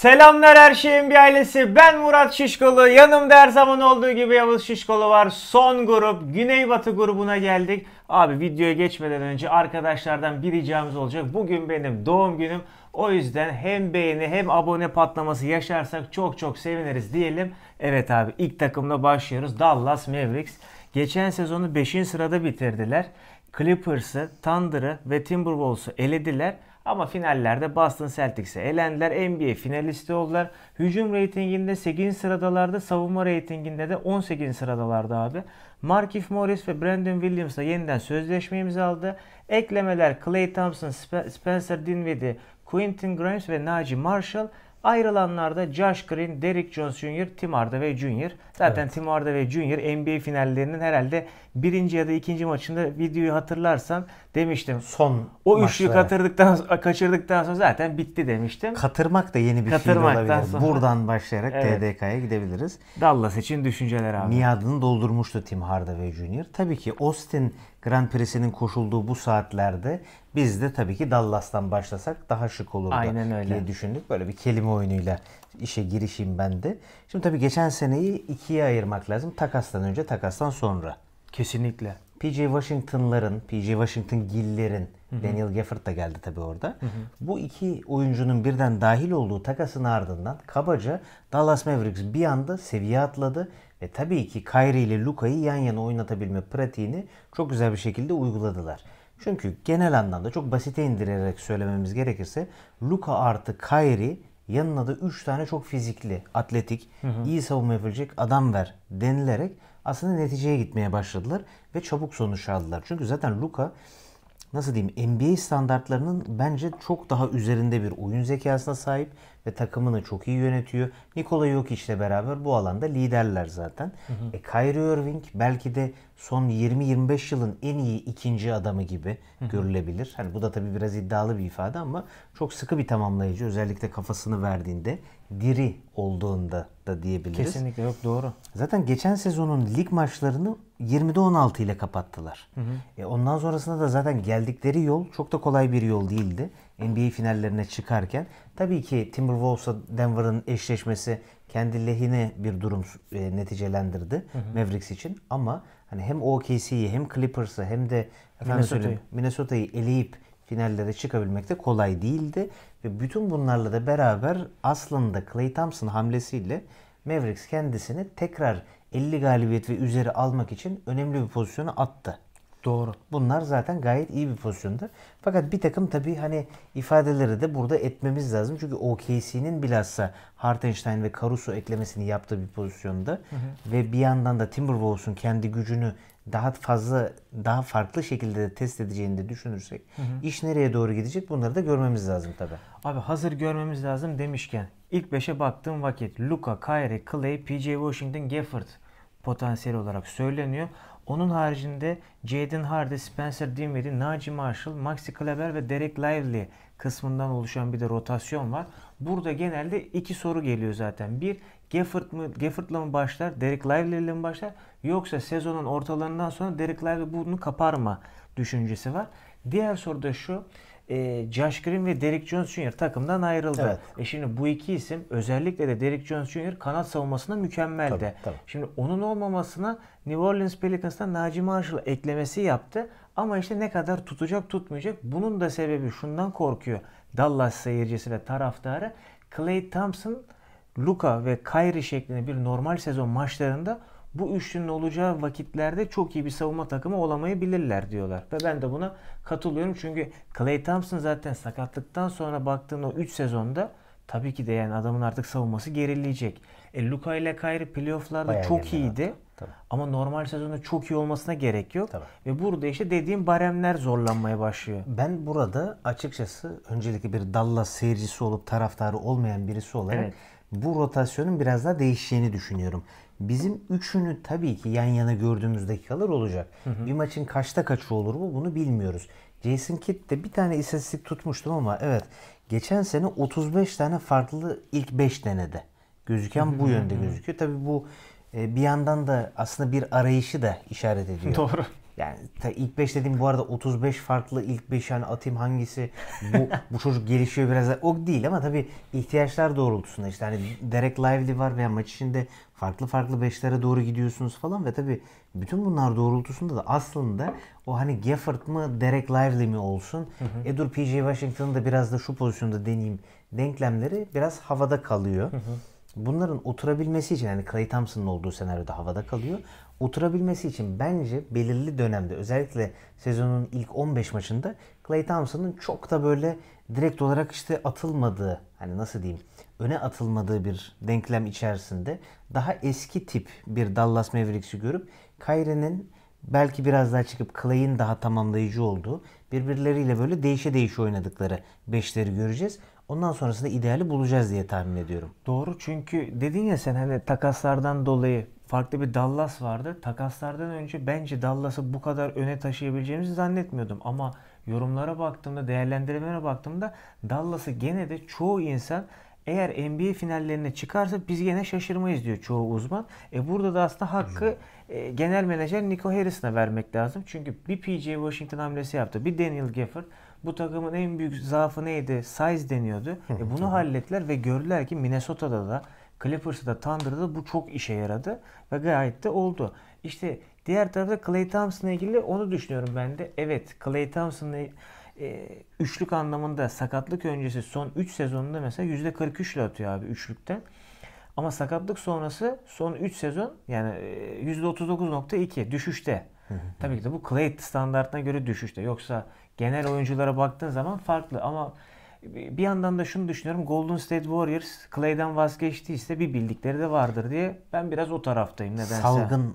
Selamlar her şeyin bir ailesi. Ben Murat Şişkolu. Yanımda her zaman olduğu gibi Yavuz Şişkolu var. Son grup Güneybatı grubuna geldik. Abi videoya geçmeden önce arkadaşlardan bir ricamız olacak. Bugün benim doğum günüm. O yüzden hem beğeni hem abone patlaması yaşarsak çok çok seviniriz diyelim. Evet abi ilk takımla başlıyoruz. Dallas Mavericks. Geçen sezonu 5. sırada bitirdiler. Clippers'ı, Thunder'ı ve Timberwolves'u elediler. Ama finallerde Boston Celtics'e elendiler. NBA finalisti oldular. Hücum reytinginde 8. sıradalarda, savunma reytinginde de 18. sıradalarda abi. Markif Morris ve Brandon Williams Williams'la yeniden sözleşme imzaladı. Eklemeler Clay Thompson, Spencer Dinwiddie, Quentin Grimes ve Naji Marshall Ayrılanlarda Josh Green, Derrick Jones Jr., Tim Hardaway Jr. Zaten evet. Tim Hardaway Jr. NBA finallerinin herhalde birinci ya da ikinci maçında videoyu hatırlarsan demiştim. Son O maçta, üçlük kaçırdıktan, sonra zaten bitti demiştim. Katırmak da yeni bir şey olabilir. Sonra... Buradan başlayarak evet. TDK'ya gidebiliriz. Dallas için düşünceler abi. Miadını doldurmuştu Tim Hardaway Jr. Tabii ki Austin Grand Prix'sinin koşulduğu bu saatlerde biz de tabii ki Dallas'tan başlasak daha şık olurdu Aynen öyle. diye düşündük. Böyle bir kelime oyunuyla işe girişeyim ben de. Şimdi tabii geçen seneyi ikiye ayırmak lazım. Takastan önce, takastan sonra. Kesinlikle. PJ Washington'ların, PJ Washington Gilllerin, Daniel Gafford da geldi tabii orada. Hı-hı. Bu iki oyuncunun birden dahil olduğu takasın ardından kabaca Dallas Mavericks bir anda seviye atladı ve tabii ki Kyrie ile Luka'yı yan yana oynatabilme pratiğini çok güzel bir şekilde uyguladılar. Çünkü genel anlamda çok basite indirerek söylememiz gerekirse Luka artı Kairi yanına da 3 tane çok fizikli, atletik, hı hı. iyi savunma yapabilecek adam ver denilerek aslında neticeye gitmeye başladılar ve çabuk sonuç aldılar. Çünkü zaten Luka nasıl diyeyim NBA standartlarının bence çok daha üzerinde bir oyun zekasına sahip ve takımını çok iyi yönetiyor. Nikola Jokic ile beraber bu alanda liderler zaten. Hı hı. E, Kyrie Irving belki de son 20-25 yılın en iyi ikinci adamı gibi hı hı. görülebilir. Hani bu da tabii biraz iddialı bir ifade ama çok sıkı bir tamamlayıcı özellikle kafasını verdiğinde diri olduğunda da diyebiliriz. Kesinlikle yok doğru. Zaten geçen sezonun lig maçlarını 20'de 16 ile kapattılar. Hı hı. E ondan sonrasında da zaten geldikleri yol çok da kolay bir yol değildi. NBA finallerine çıkarken tabii ki Timberwolves'a Denver'ın eşleşmesi kendi lehine bir durum e, neticelendirdi hı hı. Mavericks için ama hani hem OKC'yi hem Clippers'ı hem de Minnesota'yı Minnesota eleyip finallere çıkabilmek de kolay değildi. Ve bütün bunlarla da beraber aslında Clay Thompson hamlesiyle Mavericks kendisini tekrar 50 galibiyet ve üzeri almak için önemli bir pozisyonu attı. Doğru. Bunlar zaten gayet iyi bir pozisyonda. Fakat bir takım tabii hani ifadeleri de burada etmemiz lazım. Çünkü OKC'nin bilhassa Hartenstein ve Caruso eklemesini yaptığı bir pozisyonda hı hı. ve bir yandan da Timberwolves'un kendi gücünü daha fazla daha farklı şekilde de test edeceğini de düşünürsek hı hı. iş nereye doğru gidecek bunları da görmemiz lazım tabi. Abi hazır görmemiz lazım demişken ilk 5'e baktığım vakit Luka, Kyrie, Clay, PJ Washington, Gafford potansiyel olarak söyleniyor. Onun haricinde Jaden Hardy, Spencer Dinwiddie, Naci Marshall, Maxi Kleber ve Derek Lively kısmından oluşan bir de rotasyon var. Burada genelde iki soru geliyor zaten. Bir, Gafford mı, Gafford'la mı başlar, Derek Lively ile mi başlar Yoksa sezonun ortalarından sonra Derek Live'ı bunu kapar mı düşüncesi var. Diğer soru da şu. E, Josh Green ve Derek Jones Jr. takımdan ayrıldı. Evet. E şimdi bu iki isim özellikle de Derek Jones Jr. kanat savunmasında mükemmeldi. Tabii, tabii. Şimdi onun olmamasına New Orleans Pelicans'tan Naci Marshall eklemesi yaptı. Ama işte ne kadar tutacak tutmayacak. Bunun da sebebi şundan korkuyor. Dallas seyircisi ve taraftarı Clay Thompson, Luka ve Kyrie şeklinde bir normal sezon maçlarında bu üçlünün olacağı vakitlerde çok iyi bir savunma takımı olamayabilirler diyorlar. Ve ben de buna katılıyorum. Çünkü Clay Thompson zaten sakatlıktan sonra baktığın o 3 sezonda tabii ki de yani adamın artık savunması gerileyecek. E, Luka ile Kyrie playofflarda çok iyiydi. Ama normal sezonda çok iyi olmasına gerek yok. Tabii. Ve burada işte dediğim baremler zorlanmaya başlıyor. Ben burada açıkçası öncelikle bir Dallas seyircisi olup taraftarı olmayan birisi olarak evet. bu rotasyonun biraz daha değişeceğini düşünüyorum. Bizim üçünü tabii ki yan yana gördüğümüz dakikalar olacak. Hı hı. Bir maçın kaçta kaçı olur bu bunu bilmiyoruz. Jason Kidd de bir tane istatistik tutmuştum ama evet geçen sene 35 tane farklı ilk 5 denedi. Gözüken bu yönde gözüküyor. Tabii bu e, bir yandan da aslında bir arayışı da işaret ediyor. Doğru. Yani ilk 5 dediğim bu arada 35 farklı ilk 5 yani atayım hangisi bu, bu çocuk gelişiyor biraz da o değil ama tabii ihtiyaçlar doğrultusunda işte hani Derek Lively var veya maç içinde farklı farklı beşlere doğru gidiyorsunuz falan ve tabii bütün bunlar doğrultusunda da aslında o hani Gafford mı Derek Lively mi olsun hı hı. e PJ Washington'ı da biraz da şu pozisyonda deneyeyim denklemleri biraz havada kalıyor. Hı hı. Bunların oturabilmesi için yani Clay Thompson'ın olduğu senaryoda havada kalıyor oturabilmesi için bence belirli dönemde özellikle sezonun ilk 15 maçında Clay Thompson'ın çok da böyle direkt olarak işte atılmadığı hani nasıl diyeyim öne atılmadığı bir denklem içerisinde daha eski tip bir Dallas Mavericks'i görüp Kyrie'nin belki biraz daha çıkıp Clay'in daha tamamlayıcı olduğu birbirleriyle böyle değişe değişe oynadıkları beşleri göreceğiz. Ondan sonrasında ideali bulacağız diye tahmin ediyorum. Doğru çünkü dedin ya sen hani takaslardan dolayı farklı bir Dallas vardı. Takaslardan önce bence Dallas'ı bu kadar öne taşıyabileceğimizi zannetmiyordum. Ama yorumlara baktığımda, değerlendirmelere baktığımda Dallas'ı gene de çoğu insan eğer NBA finallerine çıkarsa biz gene şaşırmayız diyor çoğu uzman. E burada da aslında hakkı e, genel menajer Nico Harris'ine vermek lazım. Çünkü bir PJ Washington hamlesi yaptı. Bir Daniel Gafford. Bu takımın en büyük zaafı neydi? Size deniyordu. E bunu hallettiler ve gördüler ki Minnesota'da da Clippers'ı da Thunder'da bu çok işe yaradı ve gayet de oldu. İşte diğer tarafta Clay Thompson'la ilgili onu düşünüyorum ben de. Evet Clay Thompson'ın e, üçlük anlamında sakatlık öncesi son 3 sezonunda mesela %43 ile atıyor abi üçlükten. Ama sakatlık sonrası son 3 sezon yani %39.2 e, düşüşte. Tabii ki de bu Clay standartına göre düşüşte. Yoksa genel oyunculara baktığın zaman farklı ama bir yandan da şunu düşünüyorum. Golden State Warriors Clay'den vazgeçtiyse bir bildikleri de vardır diye ben biraz o taraftayım nedense. Salgın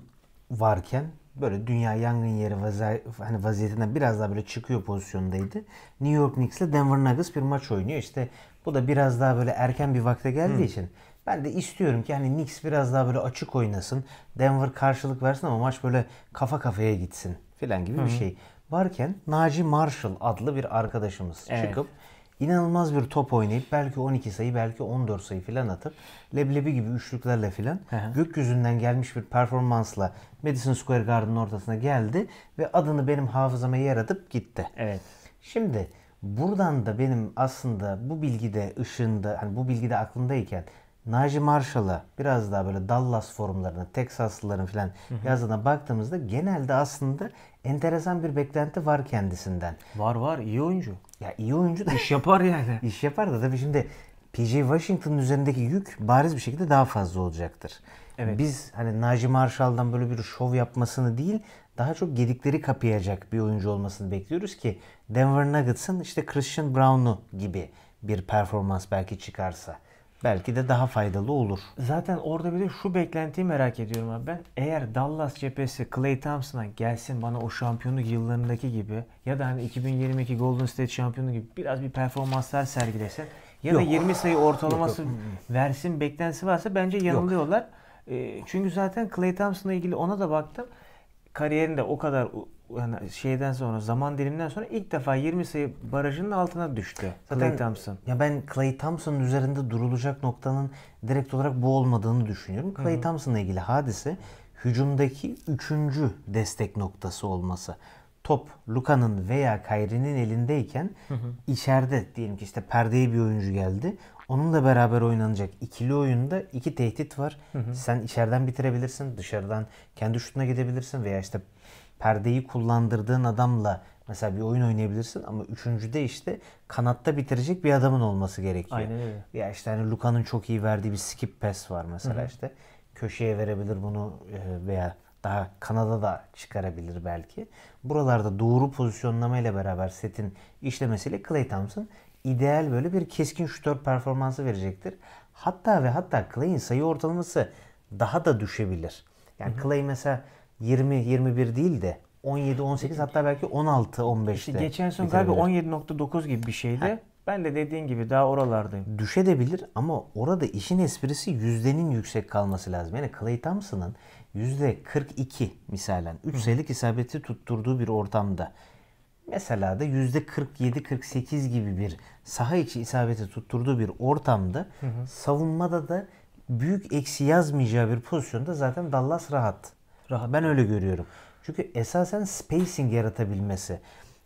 varken böyle dünya yangın yeri vazi hani vaziyetinden biraz daha böyle çıkıyor pozisyondaydı. New York Knicks ile Denver Nuggets bir maç oynuyor. İşte bu da biraz daha böyle erken bir vakte geldiği Hı. için ben de istiyorum ki hani Knicks biraz daha böyle açık oynasın. Denver karşılık versin ama maç böyle kafa kafaya gitsin filan gibi Hı. bir şey. Varken Naci Marshall adlı bir arkadaşımız evet. çıkıp inanılmaz bir top oynayıp belki 12 sayı belki 14 sayı filan atıp leblebi gibi üçlüklerle filan gökyüzünden gelmiş bir performansla Madison Square Garden'ın ortasına geldi ve adını benim hafızama yer atıp gitti. Evet. Şimdi buradan da benim aslında bu bilgide ışığında hani bu bilgide aklımdayken Naji Marshall'a biraz daha böyle Dallas forumlarına, Texaslıların falan yazına baktığımızda genelde aslında enteresan bir beklenti var kendisinden. Var var iyi oyuncu. Ya iyi oyuncu da. iş yapar yani. İş yapar da tabii şimdi PJ Washington'ın üzerindeki yük bariz bir şekilde daha fazla olacaktır. Evet. Biz hani Naji Marshall'dan böyle bir şov yapmasını değil daha çok gedikleri kapayacak bir oyuncu olmasını bekliyoruz ki Denver Nuggets'ın işte Christian Brown'u gibi bir performans belki çıkarsa belki de daha faydalı olur. Zaten orada bir de şu beklentiyi merak ediyorum abi ben. Eğer Dallas cephesi Clay Thompson'a gelsin bana o şampiyonluk yıllarındaki gibi ya da hani 2022 Golden State şampiyonu gibi biraz bir performanslar sergilesin ya yok. da 20 sayı ortalaması yok, yok. versin beklentisi varsa bence yanılıyorlar. Yok. E, çünkü zaten Clay Thompson'la ilgili ona da baktım. Kariyerinde o kadar yani şeyden sonra zaman diliminden sonra ilk defa 20 sayı barajının altına düştü Zaten, Clay Thompson. Ya ben Clay Thompson'ın üzerinde durulacak noktanın direkt olarak bu olmadığını düşünüyorum. Clay Hı-hı. Thompson'la ilgili hadise hücumdaki üçüncü destek noktası olması. Top Luka'nın veya Kyrie'nin elindeyken hı hı. içeride diyelim ki işte perdeye bir oyuncu geldi. Onunla beraber oynanacak ikili oyunda iki tehdit var. Hı hı. Sen içeriden bitirebilirsin, dışarıdan kendi şutuna gidebilirsin veya işte perdeyi kullandırdığın adamla mesela bir oyun oynayabilirsin ama üçüncüde işte kanatta bitirecek bir adamın olması gerekiyor. Aynen öyle. Ya işte hani Luka'nın çok iyi verdiği bir skip pass var mesela Hı-hı. işte. Köşeye verebilir bunu e, veya daha kanada da çıkarabilir belki. Buralarda doğru pozisyonlama ile beraber setin işlemesiyle Clay Thompson ideal böyle bir keskin şutör performansı verecektir. Hatta ve hatta Clay'in sayı ortalaması daha da düşebilir. Yani Hı-hı. Clay mesela 20-21 değil de 17-18 hatta belki 16-15'te. İşte geçen sene galiba 17.9 gibi bir şeydi. Ha. Ben de dediğin gibi daha oralardayım. Düşebilir ama orada işin esprisi yüzdenin yüksek kalması lazım. Yani Clay Thompson'ın yüzde 42 misalen 3 sayılık isabeti tutturduğu bir ortamda mesela da yüzde 47-48 gibi bir saha içi isabeti tutturduğu bir ortamda hı hı. savunmada da büyük eksi yazmayacağı bir pozisyonda zaten Dallas rahat rahat. Ben öyle görüyorum. Çünkü esasen spacing yaratabilmesi.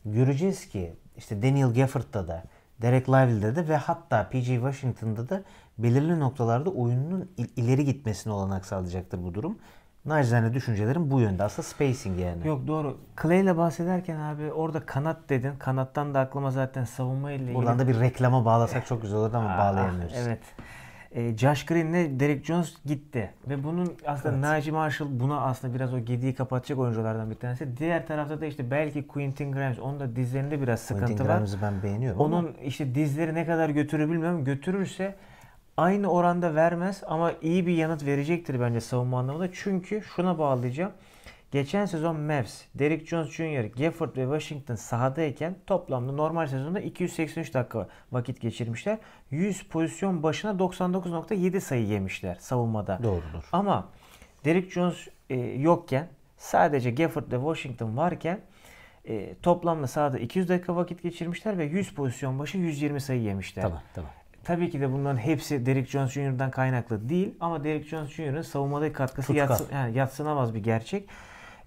Göreceğiz ki işte Daniel Gafford'da da, Derek Lively'de de ve hatta PJ Washington'da da belirli noktalarda oyunun ileri gitmesine olanak sağlayacaktır bu durum. Nacizane düşüncelerim bu yönde. Aslında spacing yani. Yok doğru. Clay ile bahsederken abi orada kanat dedin. Kanattan da aklıma zaten savunma ile Buradan da bir reklama bağlasak çok güzel olur ama ah, bağlayamıyoruz. Evet e, Josh Green'le Derek Jones gitti. Ve bunun aslında evet. Najee Marshall buna aslında biraz o gediği kapatacak oyunculardan bir tanesi. Diğer tarafta da işte belki Quentin Grimes. Onun da dizlerinde biraz sıkıntı Quentin var. Quentin Grimes'i ben beğeniyorum. Onun ama. işte dizleri ne kadar götürür bilmiyorum. Götürürse aynı oranda vermez ama iyi bir yanıt verecektir bence savunma anlamında. Çünkü şuna bağlayacağım. Geçen sezon Mavs, Derrick Jones Jr., Gafford ve Washington sahadayken toplamda normal sezonda 283 dakika vakit geçirmişler. 100 pozisyon başına 99.7 sayı yemişler savunmada. Doğrudur. Ama Derrick Jones e, yokken sadece Gafford ve Washington varken e, toplamda sahada 200 dakika vakit geçirmişler ve 100 pozisyon başı 120 sayı yemişler. Tamam tamam. Tabii ki de bunların hepsi Derrick Jones Jr.'dan kaynaklı değil ama Derrick Jones Jr.'ın savunmadaki katkısı Tutkal. yatsı, yani yatsınamaz bir gerçek.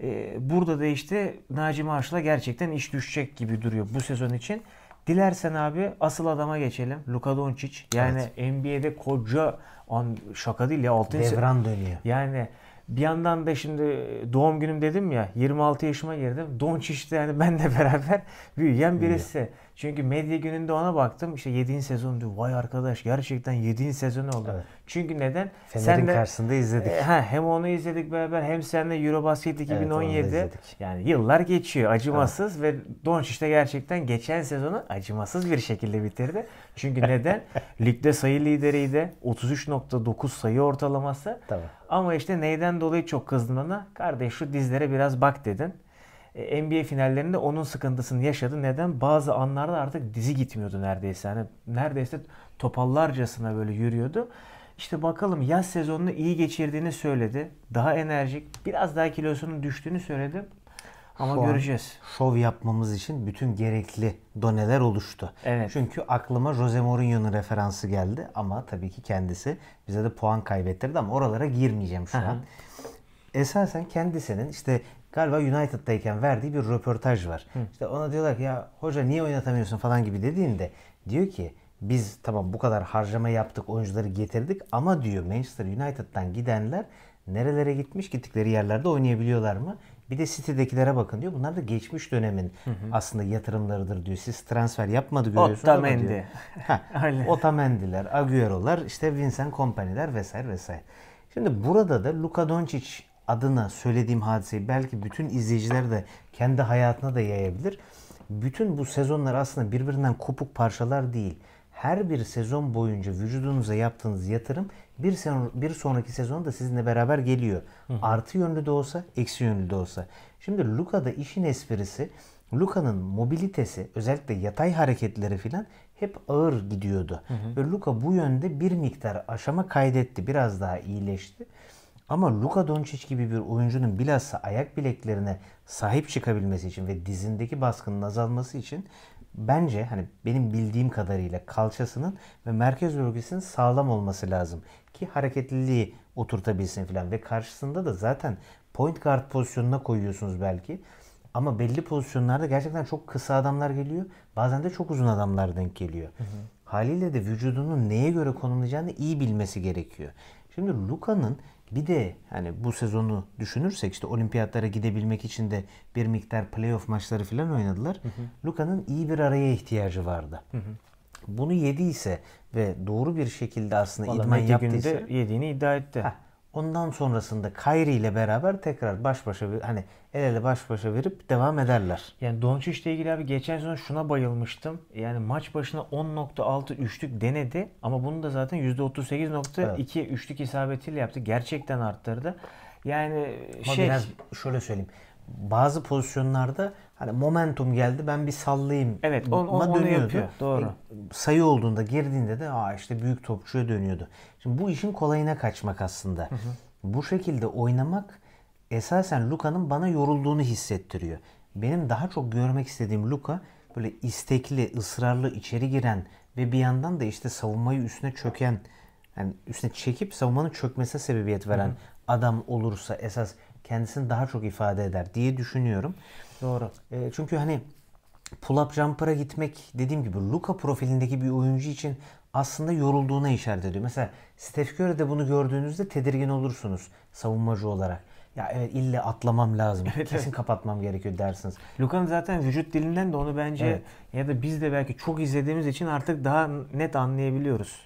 Ee, burada da işte Naci Marşal'a gerçekten iş düşecek gibi duruyor bu sezon için. Dilersen abi asıl adama geçelim. Luka Doncic. Yani evet. NBA'de koca on şaka değil ya 6. Devran dönüyor. Yani bir yandan da şimdi doğum günüm dedim ya 26 yaşıma girdim. Doncic de yani benle beraber büyüyen birisi. Büyüyor. Çünkü medya gününde ona baktım. İşte 7. sezon diyor. Vay arkadaş gerçekten 7. sezon oldu. Evet. Çünkü neden? Fener'in sen de, karşısında izledik. E, he, hem onu izledik beraber hem seninle Eurobasket 2017. Evet, yani yıllar geçiyor acımasız evet. ve Doncic de gerçekten geçen sezonu acımasız bir şekilde bitirdi. Çünkü neden? Ligde sayı lideriydi. 33.9 sayı ortalaması. Tamam. Ama işte neyden dolayı çok kızdım bana? Kardeş şu dizlere biraz bak dedin. E, NBA finallerinde onun sıkıntısını yaşadı. Neden? Bazı anlarda artık dizi gitmiyordu neredeyse. Hani neredeyse topallarcasına böyle yürüyordu. İşte bakalım yaz sezonunu iyi geçirdiğini söyledi. Daha enerjik, biraz daha kilosunun düştüğünü söyledi. Ama Şu göreceğiz. Şov yapmamız için bütün gerekli doneler oluştu. Evet. Çünkü aklıma Jose Mourinho'nun referansı geldi ama tabii ki kendisi bize de puan kaybettirdi ama oralara girmeyeceğim şu an esasen kendisinin işte galiba United'dayken verdiği bir röportaj var. Hı. İşte ona diyorlar ki ya hoca niye oynatamıyorsun falan gibi dediğinde diyor ki biz tamam bu kadar harcama yaptık, oyuncuları getirdik ama diyor Manchester United'dan gidenler nerelere gitmiş, gittikleri yerlerde oynayabiliyorlar mı? Bir de City'dekilere bakın diyor. Bunlar da geçmiş dönemin hı hı. aslında yatırımlarıdır diyor. Siz transfer yapmadı görüyorsunuz Otamendi. ama diyor. Otamendiler, Agüero'lar, işte Vincent Kompany'ler vesaire vesaire. Şimdi burada da Luka Doncic adına söylediğim hadiseyi belki bütün izleyiciler de kendi hayatına da yayabilir. Bütün bu sezonlar aslında birbirinden kopuk parçalar değil. Her bir sezon boyunca vücudunuza yaptığınız yatırım bir sezon bir sonraki sezon da sizinle beraber geliyor. Hı. Artı yönlü de olsa, eksi yönlü de olsa. Şimdi Luka'da işin esprisi Luka'nın mobilitesi özellikle yatay hareketleri filan hep ağır gidiyordu. Hı hı. Ve Luka bu yönde bir miktar aşama kaydetti. Biraz daha iyileşti. Ama Luka Doncic gibi bir oyuncunun bilhassa ayak bileklerine sahip çıkabilmesi için ve dizindeki baskının azalması için bence hani benim bildiğim kadarıyla kalçasının ve merkez bölgesinin sağlam olması lazım ki hareketliliği oturtabilsin filan ve karşısında da zaten point guard pozisyonuna koyuyorsunuz belki. Ama belli pozisyonlarda gerçekten çok kısa adamlar geliyor. Bazen de çok uzun adamlar denk geliyor. Hı hı. Haliyle de vücudunun neye göre konumlayacağını iyi bilmesi gerekiyor. Şimdi Luka'nın bir de hani bu sezonu düşünürsek işte olimpiyatlara gidebilmek için de bir miktar playoff maçları falan oynadılar. Luka'nın iyi bir araya ihtiyacı vardı. Hı hı. Bunu yediyse ve doğru bir şekilde aslında Vallahi idman yaptıysa. yediğini iddia etti. Heh, Ondan sonrasında Kyrie ile beraber tekrar baş başa hani el ele baş başa verip devam ederler. Yani Doncic ile ilgili abi geçen sezon şuna bayılmıştım. Yani maç başına 10.6 üçlük denedi ama bunu da zaten %38.2 evet. üçlük isabetiyle yaptı. Gerçekten arttırdı. Yani ama şey biraz şöyle söyleyeyim bazı pozisyonlarda hani momentum geldi ben bir sallayayım. Evet on, on, onu dönüyordu. yapıyor. Doğru. E, sayı olduğunda girdiğinde de aa işte büyük topçuya dönüyordu. Şimdi bu işin kolayına kaçmak aslında. Hı hı. Bu şekilde oynamak esasen Luka'nın bana yorulduğunu hissettiriyor. Benim daha çok görmek istediğim Luka böyle istekli, ısrarlı içeri giren ve bir yandan da işte savunmayı üstüne çöken yani üstüne çekip savunmanın çökmesine sebebiyet veren hı hı. adam olursa esas kendisini daha çok ifade eder diye düşünüyorum. Doğru. E, çünkü hani pull-up jumper'a gitmek dediğim gibi Luka profilindeki bir oyuncu için aslında yorulduğuna işaret ediyor. Mesela Steph Curry'de bunu gördüğünüzde tedirgin olursunuz savunmacı olarak. Ya evet illa atlamam lazım. Evet, Kesin evet. kapatmam gerekiyor dersiniz. Luka'nın zaten vücut dilinden de onu bence evet. ya da biz de belki çok izlediğimiz için artık daha net anlayabiliyoruz.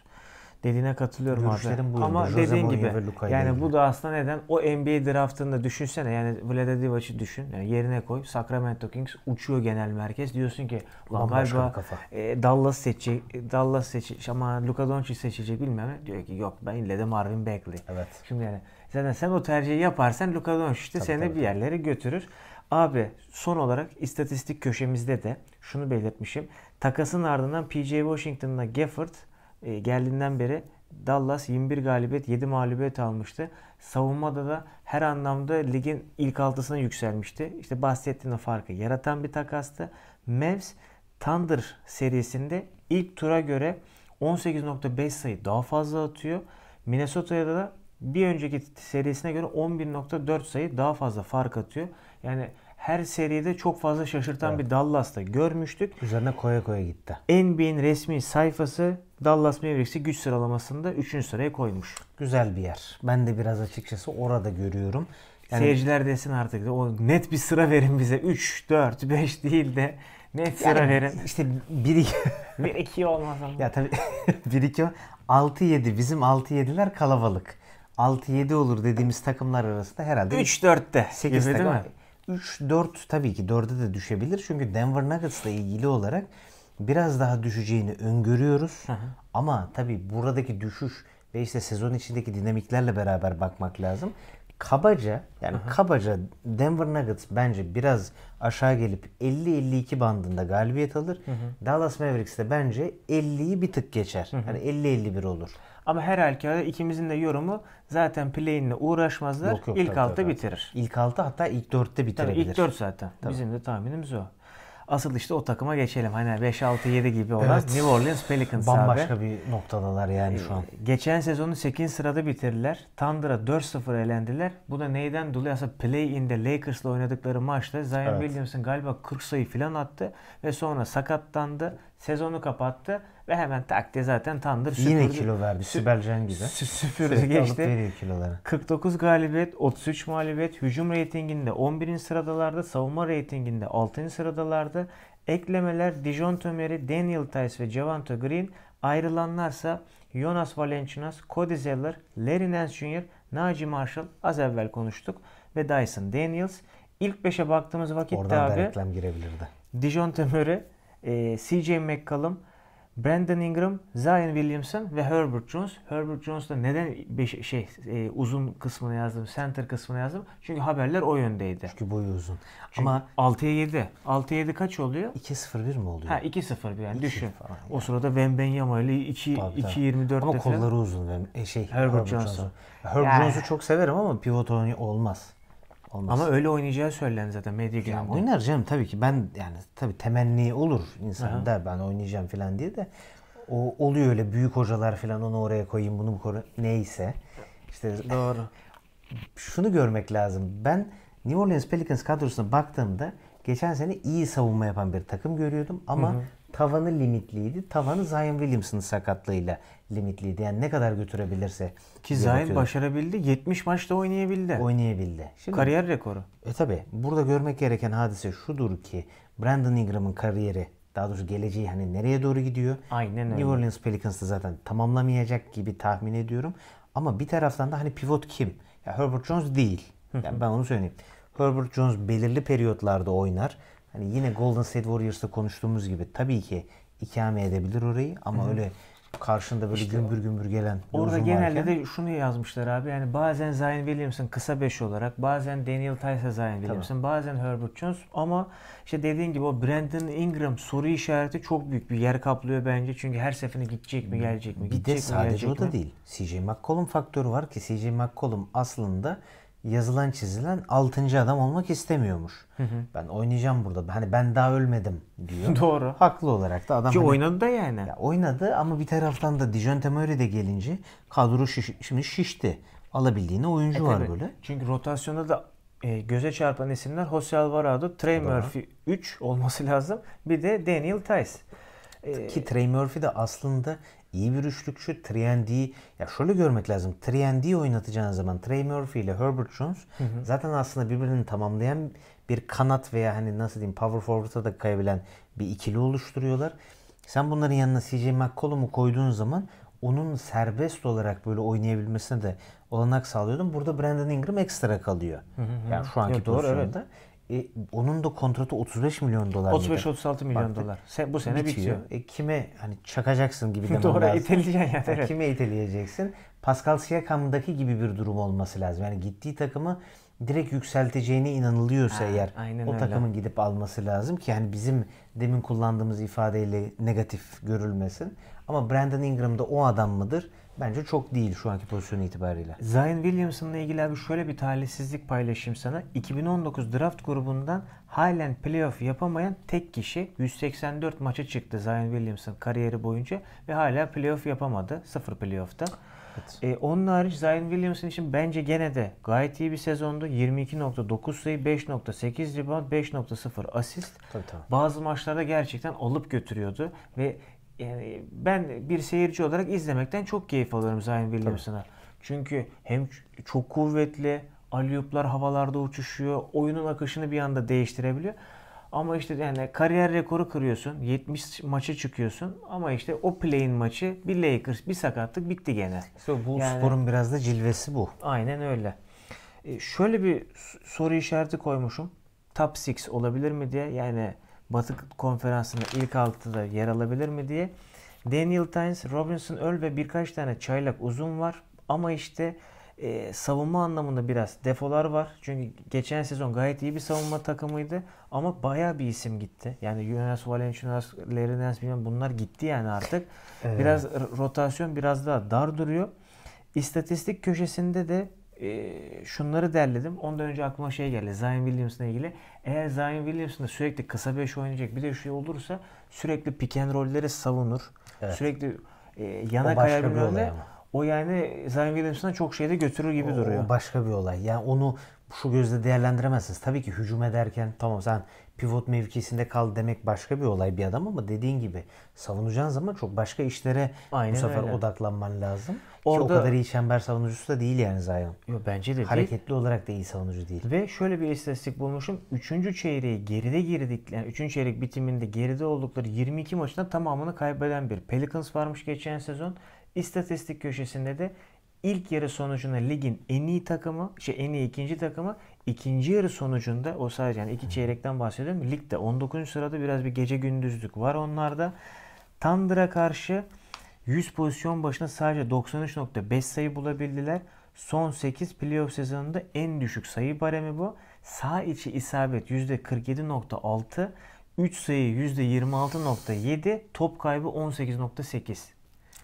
Dediğine katılıyorum Görüşlerim abi. Ama Jose dediğin gibi yani bu da aslında neden o NBA draftında düşünsene yani Vlade Divac'ı düşün. Yani yerine koy. Sacramento Kings uçuyor genel merkez. Diyorsun ki Ulan galiba e, Dallas seçecek. Dallas seçecek ama Luka Doncic seçecek bilmem ne. Diyor ki yok ben ille de Marvin Bagley. Evet. Şimdi yani zaten sen o tercihi yaparsan Luka Doncic de seni tabii. bir yerlere götürür. Abi son olarak istatistik köşemizde de şunu belirtmişim. Takasın ardından PJ Washington'la Gafford e, geldiğinden beri Dallas 21 galibiyet 7 mağlubiyet almıştı. Savunmada da her anlamda ligin ilk altısına yükselmişti. İşte bahsettiğim farkı yaratan bir takastı. Mavs Thunder serisinde ilk tura göre 18.5 sayı daha fazla atıyor. Minnesota'ya da bir önceki serisine göre 11.4 sayı daha fazla fark atıyor. Yani her seride çok fazla şaşırtan evet. bir Dallas'ta görmüştük. Üzerine koya koya gitti. NBA'in resmi sayfası Dallas Mavericks'i güç sıralamasında 3. sıraya koymuş. Güzel bir yer. Ben de biraz açıkçası orada görüyorum. Yani... Seyirciler desin artık o net bir sıra verin bize. 3, 4, 5 değil de net yani sıra verin. İşte 1 2 1 olmaz ama. Ya tabii 1 2 6 7 bizim 6 7'ler kalabalık. 6 7 olur dediğimiz takımlar arasında herhalde 3 4'te 8 gibi, takım. 3 4 tabii ki 4'e de düşebilir. Çünkü Denver Nuggets'la ilgili olarak biraz daha düşeceğini öngörüyoruz. Hı hı. Ama tabii buradaki düşüş ve işte sezon içindeki dinamiklerle beraber bakmak lazım. Kabaca yani hı hı. kabaca Denver Nuggets bence biraz aşağı gelip 50-52 bandında galibiyet alır. Hı hı. Dallas Mavericks de bence 50'yi bir tık geçer. Hı hı. Yani 50-51 olur. Ama her halükarda ikimizin de yorumu zaten play'inle uğraşmazlar. Yok, yok, ilk tabii, bitirir. İlk altta hatta ilk dörtte bitirebilir. Tabii ilk dört zaten. Tabii. Bizim de tahminimiz o. Asıl işte o takıma geçelim. Hani 5-6-7 gibi olan evet. New Orleans Pelicans Bambaşka abi. bir noktadalar yani şu an. Ee, geçen sezonu 8 sırada bitirdiler. Thunder'a 4-0 elendiler. Bu da neyden dolayı? Aslında play-in'de Lakers'la oynadıkları maçta Zion evet. Williamson galiba 40 sayı falan attı ve sonra sakatlandı. Sezonu kapattı. Ve hemen tak diye zaten Tandır süpürdü. Yine kilo verdi Sibel Cengiz'e. Sü süpürdü Sürekli geçti. kiloları. 49 galibiyet, 33 mağlubiyet, hücum reytinginde 11. sıradalarda, savunma reytinginde 6. sıradalarda. Eklemeler Dijon Tömer'i, Daniel Tice ve Javante Green. Ayrılanlarsa Jonas Valanciunas, Cody Zeller, Larry Nance Jr., Naci Marshall az evvel konuştuk ve Dyson Daniels. İlk 5'e baktığımız vakitte Oradan abi. Oradan reklam girebilirdi. Dijon Tömer'i, e, CJ McCollum, Brandon Ingram, Zion Williamson ve Herbert Jones. Herbert Jones da neden beş, şey e, uzun kısmını yazdım, center kısmını yazdım? Çünkü haberler o yöndeydi. Çünkü boyu uzun. Çünkü Ama 6'ya 7. 6'ya 7 kaç oluyor? 2-0-1 mi oluyor? Ha 2-0 yani 2 düşün. Falan O sırada Wembenyama ile 2 2-24 Ama kolları falan. uzun. Yani, e, şey, Herbert, Herbert Johnson. Herbert yani. Jones'u çok severim ama pivot olmaz. Olmaz. Ama öyle oynayacağı söylendi zaten medya gündemde. Oynar canım tabii ki. Ben yani tabii temenni olur insan Aha. ben oynayacağım falan diye de o oluyor öyle büyük hocalar falan onu oraya koyayım bunu bu koru neyse. İşte doğru. Şunu görmek lazım. Ben New Orleans Pelicans kadrosuna baktığımda geçen sene iyi savunma yapan bir takım görüyordum ama hı hı tavanı limitliydi. Tavanı Zion Williamson'ın sakatlığıyla limitliydi. Yani ne kadar götürebilirse. Ki Zion başarabildi. 70 maçta oynayabildi. Oynayabildi. Şimdi, Kariyer rekoru. E tabi. Burada görmek gereken hadise şudur ki Brandon Ingram'ın kariyeri daha doğrusu geleceği hani nereye doğru gidiyor? Aynen öyle. New Orleans Pelicans'ı zaten tamamlamayacak gibi tahmin ediyorum. Ama bir taraftan da hani pivot kim? Ya Herbert Jones değil. Yani ben onu söyleyeyim. Herbert Jones belirli periyotlarda oynar Hani yine Golden State Warriors'ta konuştuğumuz gibi tabii ki ikame edebilir orayı ama Hı. öyle karşında böyle işte gümbür gümbür gelen Orada genelde varken. de şunu yazmışlar abi yani bazen Zion Williamson kısa 5 olarak bazen Daniel Tice'a Zion Williamson tamam. bazen Herbert Jones ama işte dediğin gibi o Brandon Ingram soru işareti çok büyük bir yer kaplıyor bence çünkü her seferinde gidecek mi gelecek mi bir gidecek de mi, sadece mi, o da mi? değil CJ McCollum faktörü var ki CJ McCollum aslında yazılan çizilen 6. adam olmak istemiyormuş. Hı hı. Ben oynayacağım burada. Hani ben daha ölmedim diyor. Doğru. Haklı olarak da adam Ki hani, oynadı da yani. Ya oynadı ama bir taraftan da Dijon Temori de gelince kadro şiş, şimdi şişti. Alabildiğine oyuncu e, var tabii. böyle. Çünkü rotasyonda da e, göze çarpan isimler Jose Alvarado, Trey Doğru. Murphy 3 olması lazım. Bir de Daniel Tice. E, Ki Trey Murphy de aslında iyi bir üçlükçü. Trendy ya şöyle görmek lazım. Trendy'yi oynatacağın zaman Trey Murphy ile Herbert Jones hı hı. zaten aslında birbirini tamamlayan bir kanat veya hani nasıl diyeyim power forward'a da kayabilen bir ikili oluşturuyorlar. Sen bunların yanına CJ McCollum'u koyduğun zaman onun serbest olarak böyle oynayabilmesine de olanak sağlıyordun. Burada Brandon Ingram ekstra kalıyor. Hı hı. Yani şu anki Yok, doğru, evet. E, onun da kontratı 35 milyon dolar 35-36 milyon Baktık. dolar. Se, bu sene bitiyor. bitiyor. E, kime hani çakacaksın gibi demem Doğru, lazım. iteleyeceksin yani. Evet. Kime iteleyeceksin? Pascal Siakam'daki gibi bir durum olması lazım. Yani gittiği takımı direkt yükselteceğine inanılıyorsa ha, eğer o öyle. takımın gidip alması lazım ki yani bizim demin kullandığımız ifadeyle negatif görülmesin. Ama Brandon Ingram da o adam mıdır? Bence çok değil şu anki pozisyon itibariyle. Zion Williamson'la ilgili abi şöyle bir talihsizlik paylaşayım sana. 2019 draft grubundan halen playoff yapamayan tek kişi 184 maça çıktı Zion Williamson kariyeri boyunca ve hala playoff yapamadı. Sıfır playoff'ta. Evet. ee, onun hariç Zion Williamson için bence gene de gayet iyi bir sezondu. 22.9 sayı, 5.8 rebound, 5.0 asist. Tabii, tabii. Bazı maçlarda gerçekten alıp götürüyordu ve yani ben bir seyirci olarak izlemekten çok keyif alıyorum Zion Williamson'a. Çünkü hem çok kuvvetli, alüplar havalarda uçuşuyor, oyunun akışını bir anda değiştirebiliyor. Ama işte yani kariyer rekoru kırıyorsun, 70 maça çıkıyorsun ama işte o play'in maçı bir Lakers, bir sakatlık bitti gene. İşte bu yani, sporun biraz da cilvesi bu. Aynen öyle. Ee, şöyle bir soru işareti koymuşum. Top 6 olabilir mi diye yani Batı konferansında ilk altıda yer alabilir mi diye. Daniel Tynes, Robinson Earl ve birkaç tane çaylak uzun var. Ama işte e, savunma anlamında biraz defolar var. Çünkü geçen sezon gayet iyi bir savunma takımıydı. Ama baya bir isim gitti. Yani Jonas Valenciunas, Lerines bilmem bunlar gitti yani artık. Evet. Biraz rotasyon biraz daha dar duruyor. İstatistik köşesinde de e, şunları derledim. Ondan önce aklıma şey geldi. Zion Williams'la ilgili. Eğer Zion Williamson da sürekli kısa beş oynayacak bir de şey olursa sürekli pick and roll'leri savunur. Evet. Sürekli e, yana kayar bir olay ama. O yani Zion Williamson'a çok şeyde götürür gibi o, duruyor. O başka bir olay. Yani onu şu gözle değerlendiremezsiniz. Tabii ki hücum ederken tamam sen pivot mevkisinde kal demek başka bir olay bir adam ama dediğin gibi savunacağın zaman çok başka işlere Aynen bu sefer öyle. odaklanman lazım. Orada... o kadar iyi çember savunucusu da değil yani Zion. Yok bence de Hareketli değil. olarak da iyi savunucu değil. Ve şöyle bir istatistik bulmuşum. Üçüncü çeyreği geride girdik. Yani üçüncü çeyrek bitiminde geride oldukları 22 maçında tamamını kaybeden bir Pelicans varmış geçen sezon. İstatistik köşesinde de ilk yarı sonucunda ligin en iyi takımı, şey en iyi ikinci takımı ikinci yarı sonucunda o sadece yani iki çeyrekten bahsediyorum. Ligde 19. sırada biraz bir gece gündüzlük var onlarda. Tandır'a karşı 100 pozisyon başına sadece 93.5 sayı bulabildiler. Son 8 playoff sezonunda en düşük sayı baremi bu. Sağ içi isabet %47.6, 3 sayı %26.7, top kaybı 18.8.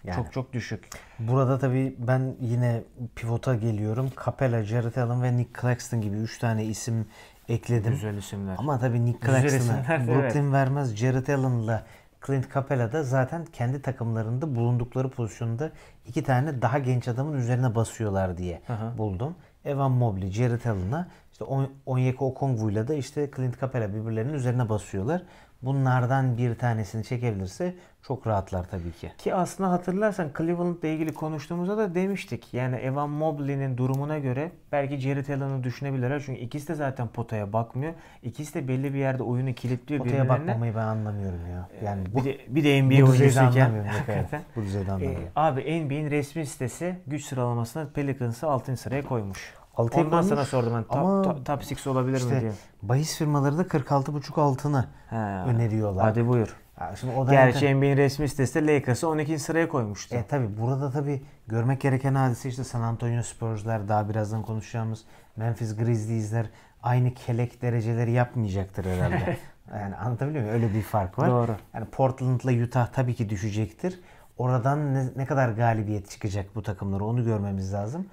Yani. Çok çok düşük. Burada tabii ben yine pivota geliyorum. Capella, Jared Allen ve Nick Claxton gibi 3 tane isim ekledim. Güzel isimler. Ama tabii Nick Claxton'a Brooklyn evet. vermez. Jared Allen'la Clint Capela da zaten kendi takımlarında bulundukları pozisyonda iki tane daha genç adamın üzerine basıyorlar diye Aha. buldum. Evan Mobley, Jared Allen'a işte Onyeka Okongwu'yla da işte Clint Capela birbirlerinin üzerine basıyorlar. Bunlardan bir tanesini çekebilirse çok rahatlar tabii ki. Ki aslında hatırlarsan Cleveland'la ilgili konuştuğumuzda da demiştik. Yani Evan Mobley'nin durumuna göre belki Jerry Talon'u düşünebilirler. Çünkü ikisi de zaten potaya bakmıyor. İkisi de belli bir yerde oyunu kilitliyor potaya birbirlerine. bakmamayı ben anlamıyorum ya. Ee, yani bu, bir, de, bir de NBA bu oyuncusuyken. Hakikaten. Bu düzeyde anlamıyorum. E, abi NBA'in resmi sitesi güç sıralamasına Pelicans'ı 6. sıraya koymuş. 6'ya Ondan koymuş. sana sordum ben ama top, top 6 olabilir işte, mi diye. Bahis firmaları da 46.5 altını He, öneriyorlar. Hadi buyur. Yani şimdi o da Gerçi yani, NBA'nin resmi sitesinde Lakers'ı 12. sıraya koymuştu. E tabi burada tabi görmek gereken hadise işte San Antonio Spurs'lar daha birazdan konuşacağımız Memphis Grizzlies'ler aynı kelek dereceleri yapmayacaktır herhalde. yani anlatabiliyor muyum? Öyle bir fark var. Doğru. Yani Portland'la Utah tabii ki düşecektir. Oradan ne, ne kadar galibiyet çıkacak bu takımlara onu görmemiz lazım.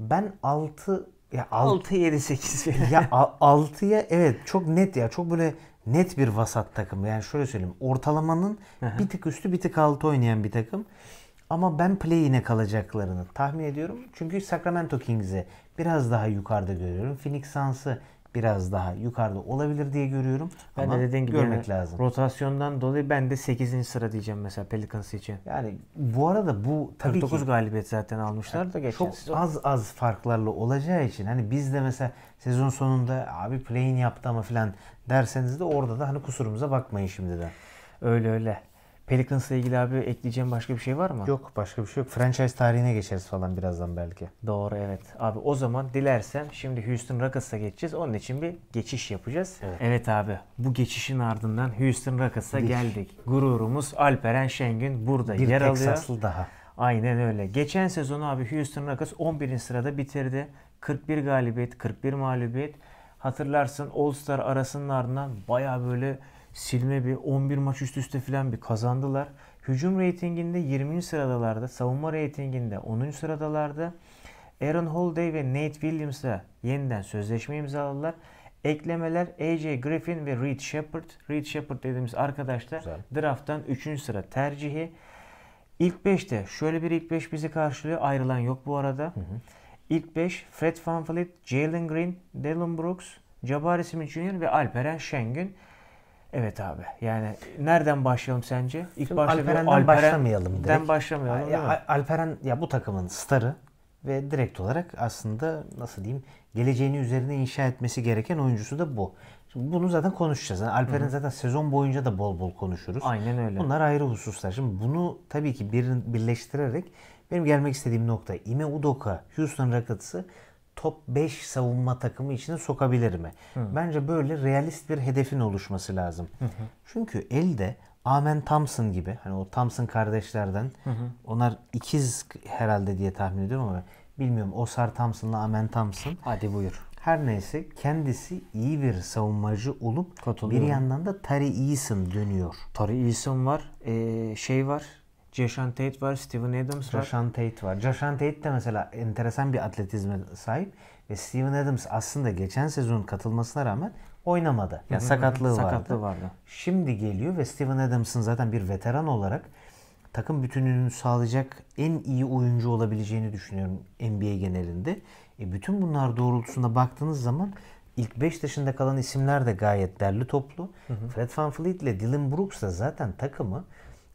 Ben 6 ya 6 7 8 ya 6'ya evet çok net ya çok böyle net bir vasat takım. Yani şöyle söyleyeyim. Ortalamanın Aha. bir tık üstü bir tık altı oynayan bir takım. Ama ben play'ine kalacaklarını tahmin ediyorum. Çünkü Sacramento Kings'i biraz daha yukarıda görüyorum. Phoenix Suns'ı biraz daha yukarıda olabilir diye görüyorum. Ben Ama de dediğin gibi görmek yani, lazım. Rotasyondan dolayı ben de 8. sıra diyeceğim mesela Pelicans için. Yani bu arada bu tabii 49 ki, galibiyet zaten almışlar da geçen Çok sezon. az az farklarla olacağı için hani biz de mesela sezon sonunda abi play'in yaptı ama filan derseniz de orada da hani kusurumuza bakmayın şimdi de. Öyle öyle. Pelicans'la ilgili abi ekleyeceğim başka bir şey var mı? Yok başka bir şey yok. Franchise tarihine geçeriz falan birazdan belki. Doğru evet. Abi o zaman dilersen şimdi Houston Rockets'a geçeceğiz. Onun için bir geçiş yapacağız. Evet, evet abi bu geçişin ardından Houston Rockets'a geldik. Gururumuz Alperen Şengün burada bir yer alıyor. Bir Teksaslı daha. Aynen öyle. Geçen sezonu abi Houston Rockets 11. sırada bitirdi. 41 galibiyet, 41 mağlubiyet hatırlarsın All Star arasının ardından baya böyle silme bir 11 maç üst üste filan bir kazandılar. Hücum reytinginde 20. sıradalarda, savunma reytinginde 10. sıradalarda. Aaron Holiday ve Nate Williams'a yeniden sözleşme imzaladılar. Eklemeler AJ Griffin ve Reed Shepard. Reed Shepard dediğimiz arkadaş da Güzel. drafttan 3. sıra tercihi. İlk 5'te şöyle bir ilk 5 bizi karşılıyor. Ayrılan yok bu arada. Hı hı. İlk 5 Fred VanVleet, Jalen Green, Dylan Brooks, Jabari Smith Jr. ve Alperen Şengün. Evet abi. Yani nereden başlayalım sence? İlk başta Alperen'den Alperen başlamayalım direkt. Den başlamayalım. Ya, Alperen ya bu takımın starı ve direkt olarak aslında nasıl diyeyim geleceğini üzerine inşa etmesi gereken oyuncusu da bu. Şimdi bunu zaten konuşacağız. Yani Alper'in zaten sezon boyunca da bol bol konuşuruz. Aynen öyle. Bunlar ayrı hususlar. Şimdi bunu tabii ki bir, birleştirerek benim gelmek istediğim nokta Ime Udoka Houston Rockets'ı top 5 savunma takımı içine sokabilir mi? Hı. Bence böyle realist bir hedefin oluşması lazım. Hı hı. Çünkü elde Amen Thompson gibi hani o Thompson kardeşlerden hı hı. onlar ikiz herhalde diye tahmin ediyorum ama bilmiyorum Osar Thompson'la Amen Thompson. Hadi buyur. Her neyse kendisi iyi bir savunmacı olup bir yandan da Tari Eason dönüyor. Tari Eason var. Ee, şey var. Jason Tate var, Steven Adams var. Jason Tate var. Jason Tate de mesela enteresan bir atletizme sahip ve Steven Adams aslında geçen sezon katılmasına rağmen oynamadı. Yani sakatlığı, sakatlığı vardı. vardı. Şimdi geliyor ve Steven Adams'ın zaten bir veteran olarak takım bütününü sağlayacak en iyi oyuncu olabileceğini düşünüyorum NBA genelinde. E bütün bunlar doğrultusunda baktığınız zaman ilk 5 dışında kalan isimler de gayet derli toplu. Hı hı. Fred VanVleet ile Dylan Brooks da zaten takımı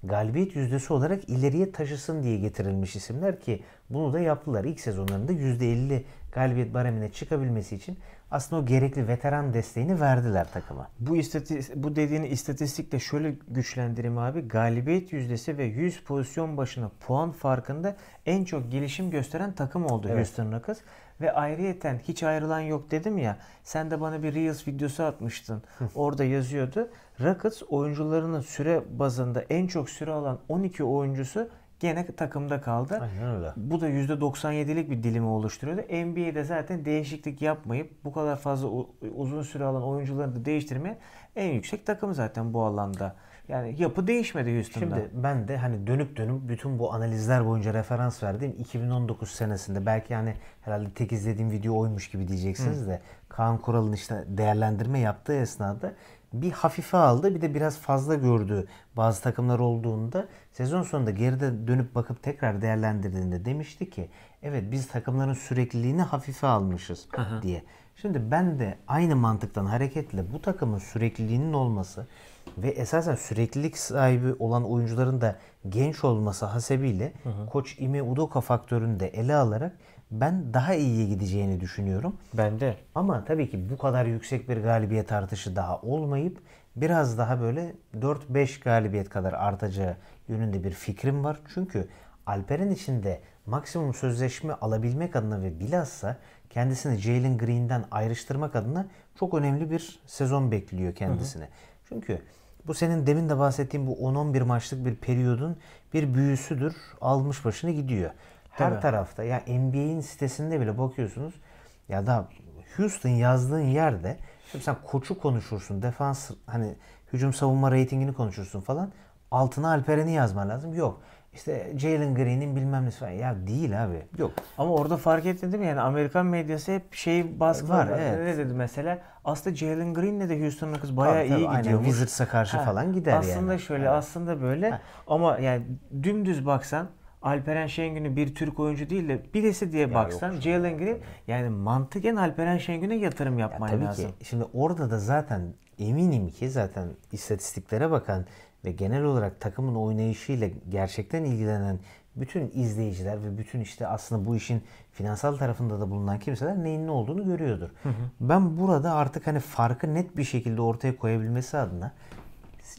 galibiyet yüzdesi olarak ileriye taşısın diye getirilmiş isimler ki bunu da yaptılar. İlk sezonlarında %50 galibiyet baremine çıkabilmesi için aslında o gerekli veteran desteğini verdiler takıma. Bu istati- bu dediğini istatistikle şöyle güçlendireyim abi. Galibiyet yüzdesi ve 100 pozisyon başına puan farkında en çok gelişim gösteren takım oldu evet. Houston Rockets. Ve ayrıyeten hiç ayrılan yok dedim ya. Sen de bana bir Reels videosu atmıştın. Orada yazıyordu. Rockets oyuncularının süre bazında en çok süre alan 12 oyuncusu gene takımda kaldı. Aynen öyle. Bu da %97'lik bir dilimi oluşturuyordu. NBA'de zaten değişiklik yapmayıp bu kadar fazla uzun süre alan oyuncularını da değiştirmeyen en yüksek takım zaten bu alanda. Yani yapı değişmedi Houston'da. Şimdi ben de hani dönüp dönüp bütün bu analizler boyunca referans verdiğim 2019 senesinde belki yani herhalde tek izlediğim video oymuş gibi diyeceksiniz Hı. de Kaan Kural'ın işte değerlendirme yaptığı esnada bir hafife aldı bir de biraz fazla gördü bazı takımlar olduğunda sezon sonunda geride dönüp bakıp tekrar değerlendirdiğinde demişti ki evet biz takımların sürekliliğini hafife almışız Aha. diye. Şimdi ben de aynı mantıktan hareketle bu takımın sürekliliğinin olması ve esasen süreklilik sahibi olan oyuncuların da genç olması hasebiyle hı hı. Koç Ime Udoka faktörünü de ele alarak ben daha iyiye gideceğini düşünüyorum. Ben de. Ama tabii ki bu kadar yüksek bir galibiyet artışı daha olmayıp biraz daha böyle 4-5 galibiyet kadar artacağı yönünde bir fikrim var. Çünkü Alper'in içinde maksimum sözleşme alabilmek adına ve bilhassa kendisini Jalen Green'den ayrıştırmak adına çok önemli bir sezon bekliyor kendisine Hı hı. Çünkü bu senin demin de bahsettiğim bu 10-11 maçlık bir periyodun bir büyüsüdür. Almış başını gidiyor. Her Tabii. tarafta ya NBA'in sitesinde bile bakıyorsunuz ya da Houston yazdığın yerde şimdi sen koçu konuşursun, defans hani hücum savunma reytingini konuşursun falan. Altına Alperen'i yazman lazım. Yok işte Jalen Green'in bilmem ne falan Ya değil abi. Yok. Ama orada fark ettin değil mi? Yani Amerikan medyası hep şey baskı var. var. Evet. Ne dedi mesela? Aslında Jalen Green'le de Houston Rockets baya iyi tabii, gidiyor. Aynen. Wizards'a karşı ha, falan gider aslında yani. Aslında şöyle, ha. aslında böyle. Ha. Ama yani dümdüz baksan Alperen Şengün'ü bir Türk oyuncu değil de birisi diye ya baksan Jalen Green yani mantıken Alperen Şengün'e yatırım yapman ya tabii lazım. Tabii ki. Şimdi orada da zaten eminim ki zaten istatistiklere bakan ve genel olarak takımın oynayışıyla gerçekten ilgilenen bütün izleyiciler ve bütün işte aslında bu işin finansal tarafında da bulunan kimseler neyin ne olduğunu görüyordur. Hı hı. Ben burada artık hani farkı net bir şekilde ortaya koyabilmesi adına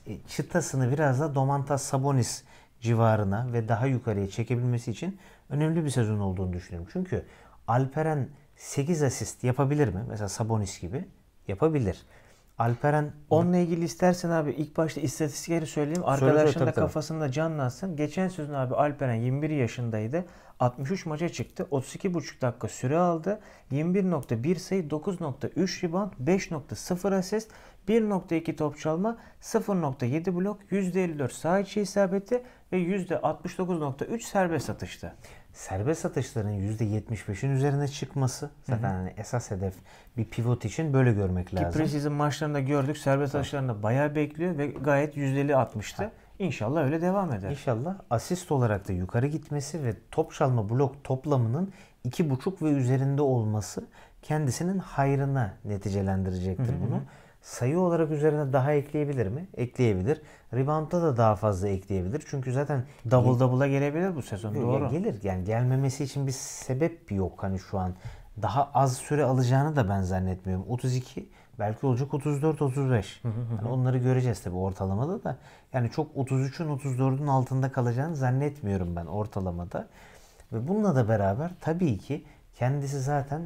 e, çıtasını biraz da Domantas Sabonis civarına ve daha yukarıya çekebilmesi için önemli bir sezon olduğunu düşünüyorum. Çünkü Alperen 8 asist yapabilir mi? Mesela Sabonis gibi yapabilir. Alperen onunla ilgili istersen abi ilk başta istatistikleri söyleyeyim. arkadaşların da kafasında canlansın. Geçen sözün abi Alperen 21 yaşındaydı. 63 maça çıktı. 32,5 dakika süre aldı. 21.1 sayı, 9.3 rebound, 5.0 asist, 1.2 top çalma, 0.7 blok, %54 sağ içi isabeti ve %69.3 serbest atıştı serbest satışların %75'in üzerine çıkması zaten hı hı. hani esas hedef bir pivot için böyle görmek Ki lazım. Ki preseason maçlarında gördük serbest satışlarında bayağı bekliyor ve gayet %50 atmıştı. Ha. İnşallah öyle devam eder. İnşallah asist olarak da yukarı gitmesi ve top çalma blok toplamının iki buçuk ve üzerinde olması kendisinin hayrına neticelendirecektir hı hı. bunu sayı olarak üzerine daha ekleyebilir mi? Ekleyebilir. Rebound'da da daha fazla ekleyebilir. Çünkü zaten double double'a gelebilir bu sezon. Doğru. gelir. Yani gelmemesi için bir sebep yok hani şu an. Daha az süre alacağını da ben zannetmiyorum. 32 belki olacak 34 35. Yani onları göreceğiz tabii ortalamada da. Yani çok 33'ün 34'ün altında kalacağını zannetmiyorum ben ortalamada. Ve bununla da beraber tabii ki kendisi zaten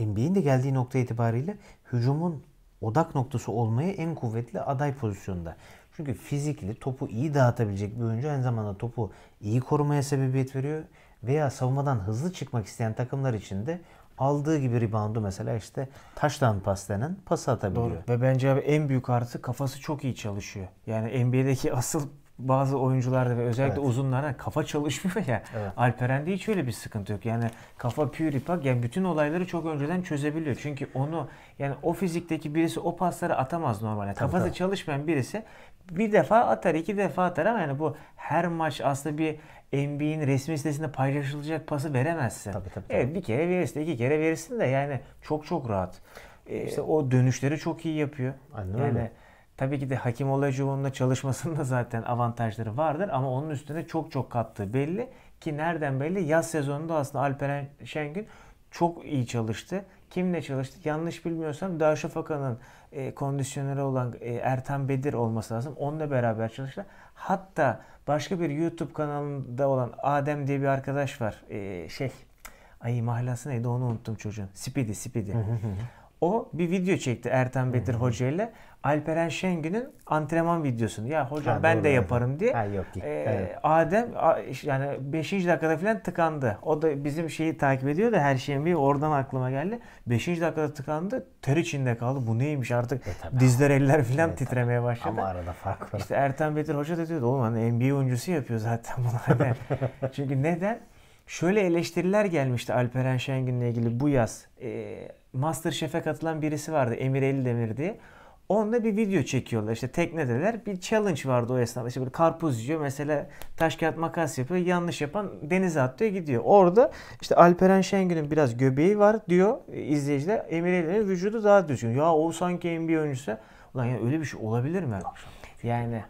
NBA'in de geldiği nokta itibariyle hücumun odak noktası olmayı en kuvvetli aday pozisyonda. Çünkü fizikli topu iyi dağıtabilecek bir oyuncu aynı zamanda topu iyi korumaya sebebiyet veriyor veya savunmadan hızlı çıkmak isteyen takımlar için de aldığı gibi reboundu mesela işte taştan pas denen pası atabiliyor. Doğru. Ve bence abi en büyük artı kafası çok iyi çalışıyor. Yani NBA'deki asıl bazı oyuncularda ve özellikle evet. uzunlarda kafa çalışmıyor ya. Evet. Alperen'de hiç öyle bir sıkıntı yok. Yani kafa pür yani bütün olayları çok önceden çözebiliyor. Çünkü onu yani o fizikteki birisi o pasları atamaz normalde. Tabii, Kafası tabii. çalışmayan birisi bir defa atar, iki defa atar ama yani bu her maç aslında bir NBA'in resmi sitesinde paylaşılacak pası veremezsin. Tabii, tabii, e, tabii. Evet bir kere verirsin, iki kere verirsin de yani çok çok rahat. Ee, işte o dönüşleri çok iyi yapıyor. Aynen yani öyle. Tabii ki de Hakim Olajuwon'la çalışmasında zaten avantajları vardır ama onun üstüne çok çok kattığı belli ki nereden belli? Yaz sezonunda aslında Alperen Şengün çok iyi çalıştı. Kimle çalıştı? Yanlış bilmiyorsam Darüşşafaka'nın e, kondisyoneri olan e, Ertan Bedir olması lazım. Onunla beraber çalıştı. Hatta başka bir YouTube kanalında olan Adem diye bir arkadaş var. E, şey, ay mahlası neydi onu unuttum çocuğun. Speedy, Speedy. O bir video çekti Ertan Bedir hmm. Hoca ile. Alperen Şengün'ün antrenman videosunu. Ya hocam ha, ben de yaparım diye. Ha, yok, yok. Ee, Adem yani 5. dakikada falan tıkandı. O da bizim şeyi takip ediyor da her şeyin bir oradan aklıma geldi. 5. dakikada tıkandı. Ter içinde kaldı. Bu neymiş artık? E, Dizler eller falan e, titremeye başladı. Ama arada fark var. İşte Ertan Bedir Hoca da diyordu oğlum hani NBA oyuncusu yapıyor zaten bunu. Hani. Çünkü neden? Şöyle eleştiriler gelmişti Alperen Şengün'le ilgili bu yaz. Ee, Masterchef'e katılan birisi vardı Emir Eldemir diye. Onda bir video çekiyorlar işte teknedeler. Bir challenge vardı o esnada. İşte böyle karpuz yiyor mesela taş kağıt makas yapıyor. Yanlış yapan denize atlıyor gidiyor. Orada işte Alperen Şengül'ün biraz göbeği var diyor izleyiciler. Emir Eldemir vücudu daha düzgün. Ya o sanki NBA oyuncusu. Ulan ya öyle bir şey olabilir mi? Yani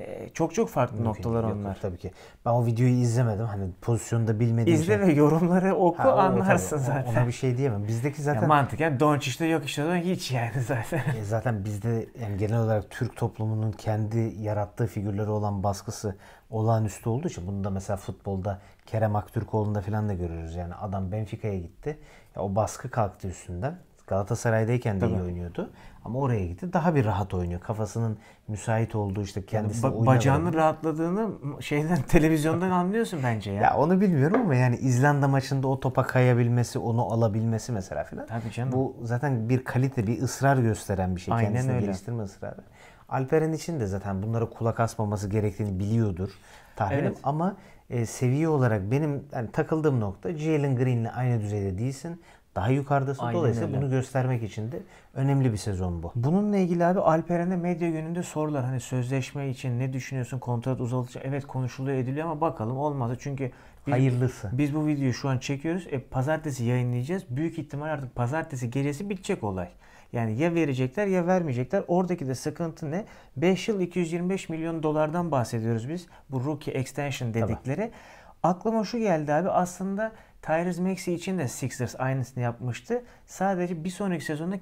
ee, çok çok farklı Mümkün, noktalar yok, onlar. Yok, tabii ki. Ben o videoyu izlemedim. Hani pozisyonu da bilmediğim İzle şey. ve yorumları oku ha, o, anlarsın tabii. zaten. Ona bir şey diyemem. Bizdeki zaten... Ya mantık yani Doncic'te yok işte hiç yani zaten. E zaten bizde yani genel olarak Türk toplumunun kendi yarattığı figürleri olan baskısı olağanüstü olduğu için bunu da mesela futbolda Kerem Aktürkoğlu'nda falan da görüyoruz. Yani adam Benfica'ya gitti. Ya o baskı kalktı üstünden. Galatasaray'dayken de Tabii. iyi oynuyordu. Ama oraya gitti daha bir rahat oynuyor. Kafasının müsait olduğu işte kendisi yani ba- bacağının oynuyor. rahatladığını şeyden televizyondan anlıyorsun bence ya. Ya onu bilmiyorum ama yani İzlanda maçında o topa kayabilmesi, onu alabilmesi mesela filan. Tabii canım. Bu zaten bir kalite, bir ısrar gösteren bir şey Aynen kendisini öyle. geliştirme ısrarı. Alperen için de zaten bunlara kulak asmaması gerektiğini biliyordur tahminim evet. ama e, seviye olarak benim yani takıldığım nokta Jalen Green'le aynı düzeyde değilsin daha yukarıdasın. Aynen Dolayısıyla öyle. bunu göstermek için de önemli bir sezon bu. Bununla ilgili abi Alperen'e medya gününde sorular. Hani sözleşme için ne düşünüyorsun? Kontrat uzatılacak. Evet konuşuluyor ediliyor ama bakalım olmadı. Çünkü biz, Hayırlısı. Biz bu videoyu şu an çekiyoruz. E, pazartesi yayınlayacağız. Büyük ihtimal artık pazartesi gecesi bitecek olay. Yani ya verecekler ya vermeyecekler. Oradaki de sıkıntı ne? 5 yıl 225 milyon dolardan bahsediyoruz biz. Bu rookie extension dedikleri. Tamam. Aklıma şu geldi abi aslında Tyrese Maxey için de Sixers aynısını yapmıştı. Sadece bir sonraki sezonda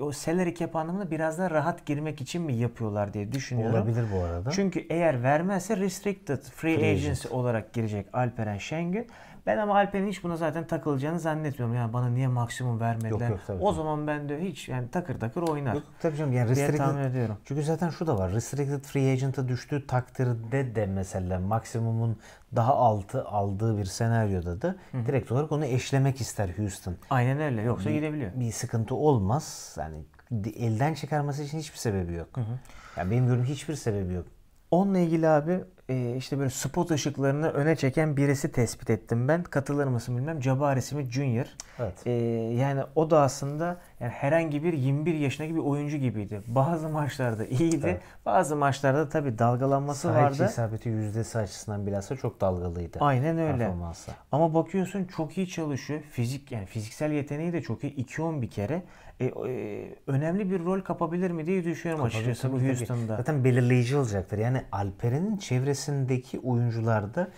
o salary cap anlamında biraz daha rahat girmek için mi yapıyorlar diye düşünüyorum. Olabilir bu arada. Çünkü eğer vermezse restricted free, free agency agent. olarak girecek Alperen Şengün. Ben ama Alper'in hiç buna zaten takılacağını zannetmiyorum. Yani bana niye maksimum vermediler? Yok, yok, tabii, o tabii. zaman ben de hiç yani takır takır oynar. Yok, tabii canım yani restricted, tahmin ediyorum. Çünkü zaten şu da var. Restricted free agent'a düştüğü takdirde de mesela maksimumun daha altı aldığı bir senaryoda da Hı. direkt olarak onu eşlemek ister Houston. Aynen öyle. Yoksa bir, gidebiliyor. Bir sıkıntı olmaz. Yani elden çıkarması için hiçbir sebebi yok. Hı hı. Yani benim gördüğüm hiçbir sebebi yok. Onunla ilgili abi e, işte böyle spot ışıklarını öne çeken birisi tespit ettim ben. Katılır mısın bilmem. Jabari Smith Junior. Evet. E, yani o da aslında yani herhangi bir 21 yaşındaki bir oyuncu gibiydi. Bazı maçlarda iyiydi. Evet. Bazı maçlarda tabi dalgalanması Sahiçi vardı. Sahiçi isabeti yüzdesi açısından bilhassa çok dalgalıydı. Aynen öyle. Ama bakıyorsun çok iyi çalışıyor. Fizik yani fiziksel yeteneği de çok iyi. 2-10 bir kere. E, e, önemli bir rol kapabilir mi diye düşünüyorum Kapabilir, açıkçası bu tabii, Houston'da. Zaten belirleyici olacaktır. Yani Alperen'in çevresindeki oyuncularda